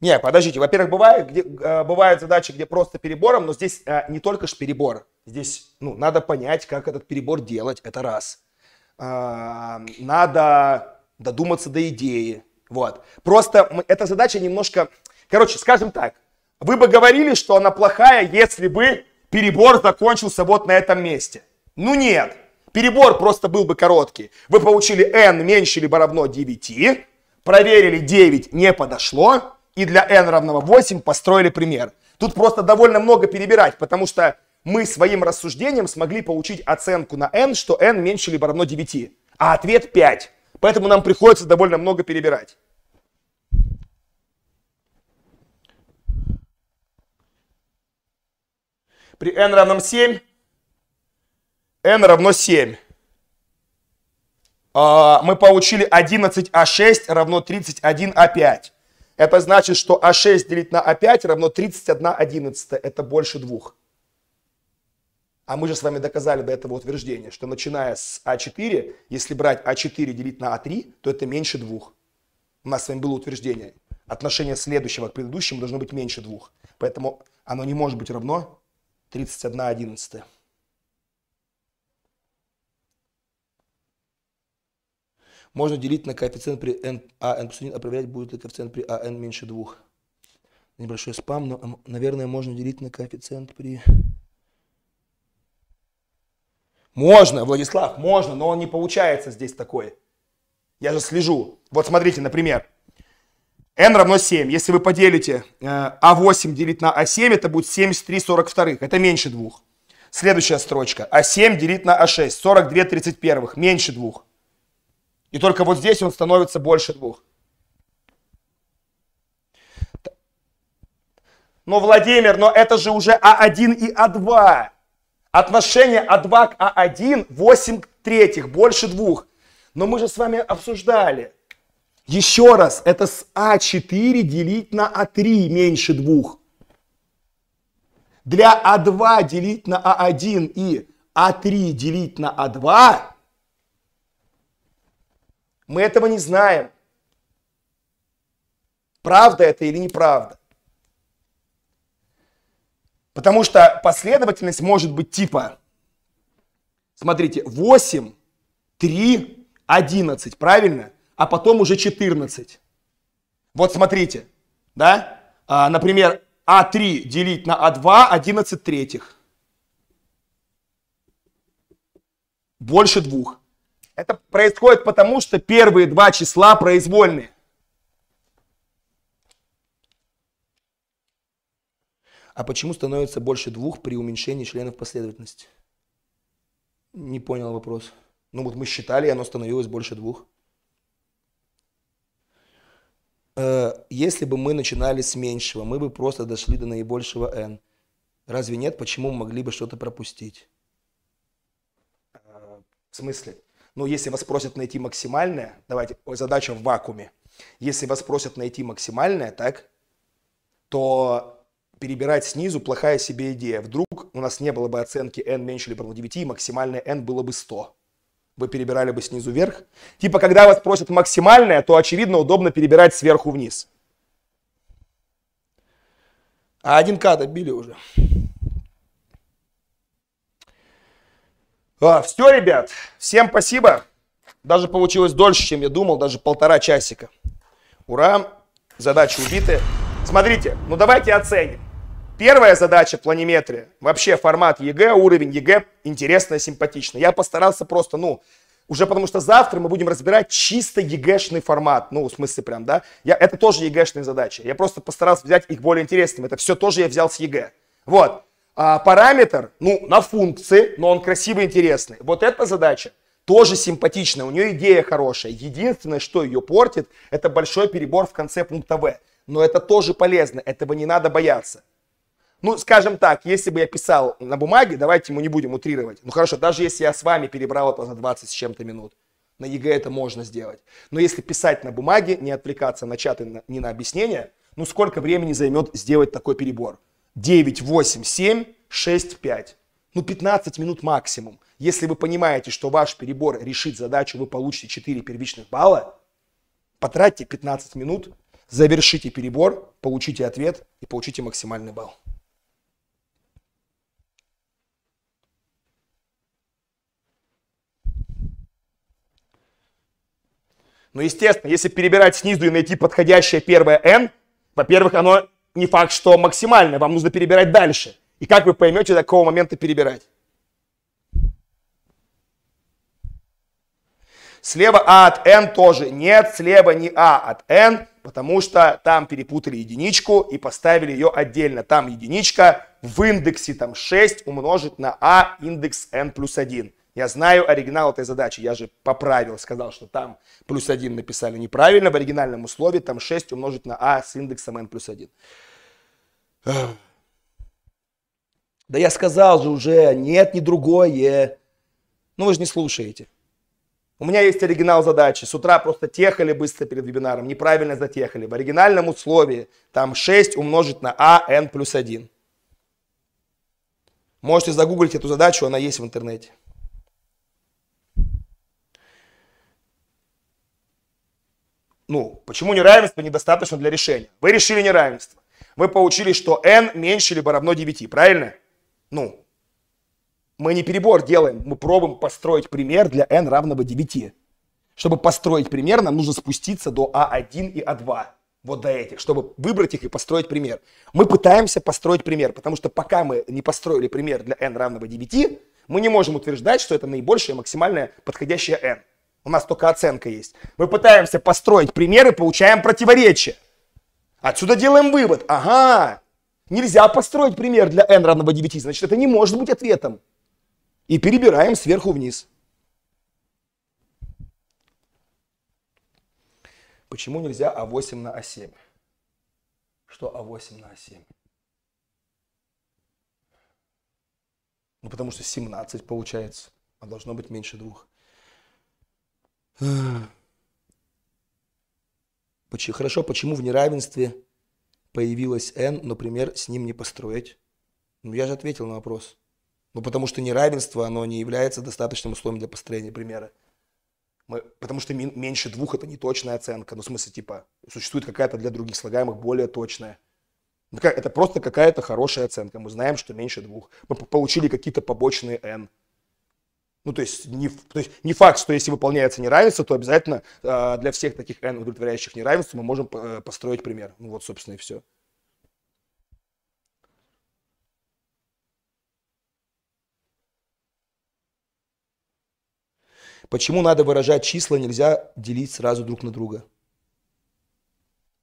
нет, подождите. Во-первых, бывает, где, э, бывают задачи, где просто перебором, но здесь э, не только ж перебор. Здесь ну, надо понять, как этот перебор делать. Это раз. Э, надо додуматься до идеи. Вот. Просто мы, эта задача немножко... Короче, скажем так. Вы бы говорили, что она плохая, если бы перебор закончился вот на этом месте. Ну нет. Перебор просто был бы короткий. Вы получили n меньше либо равно 9, проверили 9 не подошло, и для n равного 8 построили пример. Тут просто довольно много перебирать, потому что мы своим рассуждением смогли получить оценку на n, что n меньше либо равно 9, а ответ 5. Поэтому нам приходится довольно много перебирать. При n равном 7, n равно 7 а, мы получили 11А6 а равно 31А5. Это значит, что А6 делить на А5 равно 31 одиннадцатая. Это больше двух. А мы же с вами доказали до этого утверждения, что начиная с А4, если брать А4 делить на А3, то это меньше двух. У нас с вами было утверждение. Отношение следующего к предыдущему должно быть меньше двух. Поэтому оно не может быть равно 31 одиннадцатая. можно делить на коэффициент при n, а n плюс 1, а проверять, будет ли коэффициент при а n меньше 2. Небольшой спам, но, наверное, можно делить на коэффициент при... Можно, Владислав, можно, но он не получается здесь такой. Я же слежу. Вот смотрите, например, n равно 7. Если вы поделите э, а8 делить на а7, это будет 73 42. Это меньше 2. Следующая строчка. А7 делить на А6. 42 31. Меньше 2. И только вот здесь он становится больше двух. Но, Владимир, но это же уже А1 и А2. Отношение А2 к А1 8 третьих, больше двух. Но мы же с вами обсуждали. Еще раз, это с А4 делить на А3 меньше двух. Для А2 делить на А1 и А3 делить на А2 мы этого не знаем. Правда это или неправда. Потому что последовательность может быть типа, смотрите, 8, 3, 11, правильно? А потом уже 14. Вот смотрите, да? А, например, А3 делить на А2 11 третьих. Больше двух. Это происходит потому, что первые два числа произвольные. А почему становится больше двух при уменьшении членов последовательности? Не понял вопрос. Ну вот мы считали, и оно становилось больше двух. Э, если бы мы начинали с меньшего, мы бы просто дошли до наибольшего n. Разве нет? Почему мы могли бы что-то пропустить? Э, в смысле? Но если вас просят найти максимальное, давайте, задача в вакууме. Если вас просят найти максимальное, так, то перебирать снизу плохая себе идея. Вдруг у нас не было бы оценки n меньше либо равно 9, и максимальное n было бы 100. Вы перебирали бы снизу вверх. Типа, когда вас просят максимальное, то, очевидно, удобно перебирать сверху вниз. А один кадр добили уже. А, все, ребят, всем спасибо. Даже получилось дольше, чем я думал, даже полтора часика. Ура, задачи убиты. Смотрите, ну давайте оценим. Первая задача планиметрия, вообще формат ЕГЭ, уровень ЕГЭ, интересно и симпатично. Я постарался просто, ну, уже потому что завтра мы будем разбирать чисто ЕГЭшный формат, ну, в смысле прям, да, я, это тоже ЕГЭшные задачи. Я просто постарался взять их более интересным. это все тоже я взял с ЕГЭ. Вот, а, параметр, ну, на функции, но он красивый, интересный. Вот эта задача тоже симпатичная, у нее идея хорошая. Единственное, что ее портит, это большой перебор в конце пункта В. Но это тоже полезно, этого не надо бояться. Ну, скажем так, если бы я писал на бумаге, давайте мы не будем утрировать. Ну хорошо, даже если я с вами перебрал это за 20 с чем-то минут, на ЕГЭ это можно сделать. Но если писать на бумаге, не отвлекаться на чаты, не на объяснения, ну сколько времени займет сделать такой перебор? 9, 8, 7, 6, 5. Ну, 15 минут максимум. Если вы понимаете, что ваш перебор решит задачу, вы получите 4 первичных балла, потратьте 15 минут, завершите перебор, получите ответ и получите максимальный балл. Ну, естественно, если перебирать снизу и найти подходящее первое n, во-первых, оно не факт, что максимально, вам нужно перебирать дальше. И как вы поймете, до какого момента перебирать? Слева А от N тоже нет, слева не А от N, потому что там перепутали единичку и поставили ее отдельно. Там единичка в индексе там 6 умножить на А индекс N плюс 1. Я знаю оригинал этой задачи, я же поправил, сказал, что там плюс 1 написали неправильно, в оригинальном условии там 6 умножить на А с индексом N плюс 1. Да я сказал же уже, нет, не другое. Ну вы же не слушаете. У меня есть оригинал задачи. С утра просто техали быстро перед вебинаром, неправильно затехали. В оригинальном условии там 6 умножить на а, n плюс 1. Можете загуглить эту задачу, она есть в интернете. Ну, почему неравенство недостаточно для решения? Вы решили неравенство мы получили, что n меньше либо равно 9, правильно? Ну, мы не перебор делаем, мы пробуем построить пример для n равного 9. Чтобы построить пример, нам нужно спуститься до А1 и А2. Вот до этих, чтобы выбрать их и построить пример. Мы пытаемся построить пример, потому что пока мы не построили пример для n равного 9, мы не можем утверждать, что это наибольшее максимальное подходящее n. У нас только оценка есть. Мы пытаемся построить примеры, получаем противоречие. Отсюда делаем вывод. Ага, нельзя построить пример для n равного 9, значит, это не может быть ответом. И перебираем сверху вниз. Почему нельзя А8 на А7? Что А8 на А7? Ну, потому что 17 получается, а должно быть меньше двух. Почему, хорошо, почему в неравенстве появилась N, но пример с ним не построить? Ну, я же ответил на вопрос. Ну, потому что неравенство, оно не является достаточным условием для построения примера. Мы, потому что ми, меньше двух – это не точная оценка. Ну, в смысле, типа, существует какая-то для других слагаемых более точная. Ну, как, это просто какая-то хорошая оценка. Мы знаем, что меньше двух. Мы получили какие-то побочные N – ну, то есть, не, то есть не факт, что если выполняется неравенство, то обязательно э, для всех таких n удовлетворяющих неравенств мы можем э, построить пример. Ну, вот, собственно, и все. Почему надо выражать числа, нельзя делить сразу друг на друга?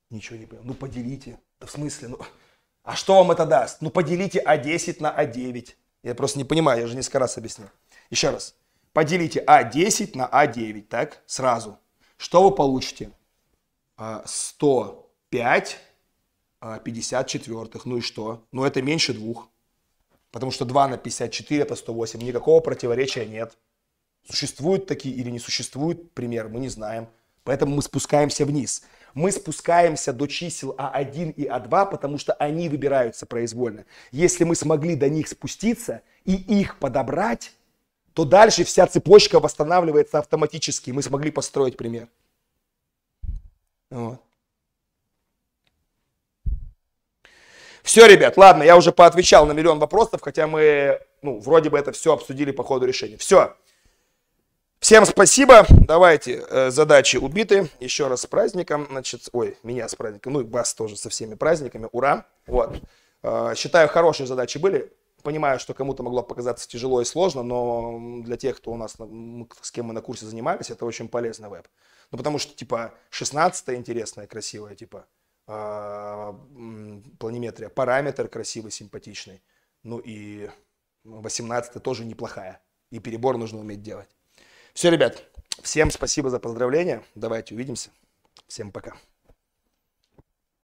Ничего не понял. Ну, поделите. Да в смысле? Ну, а что вам это даст? Ну, поделите А10 на А9. Я просто не понимаю, я же несколько раз объяснил. Еще раз. Поделите А10 на А9, так, сразу. Что вы получите? 105 а, 54. А, ну и что? Ну это меньше двух. Потому что 2 на 54 это 108. Никакого противоречия нет. Существуют такие или не существуют, примеры, мы не знаем. Поэтому мы спускаемся вниз. Мы спускаемся до чисел А1 и А2, потому что они выбираются произвольно. Если мы смогли до них спуститься и их подобрать, то дальше вся цепочка восстанавливается автоматически. Мы смогли построить пример. Вот. Все, ребят, ладно, я уже поотвечал на миллион вопросов, хотя мы, ну, вроде бы это все обсудили по ходу решения. Все. Всем спасибо. Давайте, э, задачи убиты. Еще раз с праздником. Значит, ой, меня с праздником. Ну и вас тоже со всеми праздниками. Ура. Вот. Э, считаю, хорошие задачи были. Понимаю, что кому-то могло показаться тяжело и сложно, но для тех, кто у нас, с кем мы на курсе занимались, это очень полезный веб. Ну, потому что, типа, 16 интересная, красивая, типа, а, планиметрия, параметр красивый, симпатичный. Ну и 18 тоже неплохая. И перебор нужно уметь делать. Все, ребят, всем спасибо за поздравления. Давайте увидимся. Всем пока.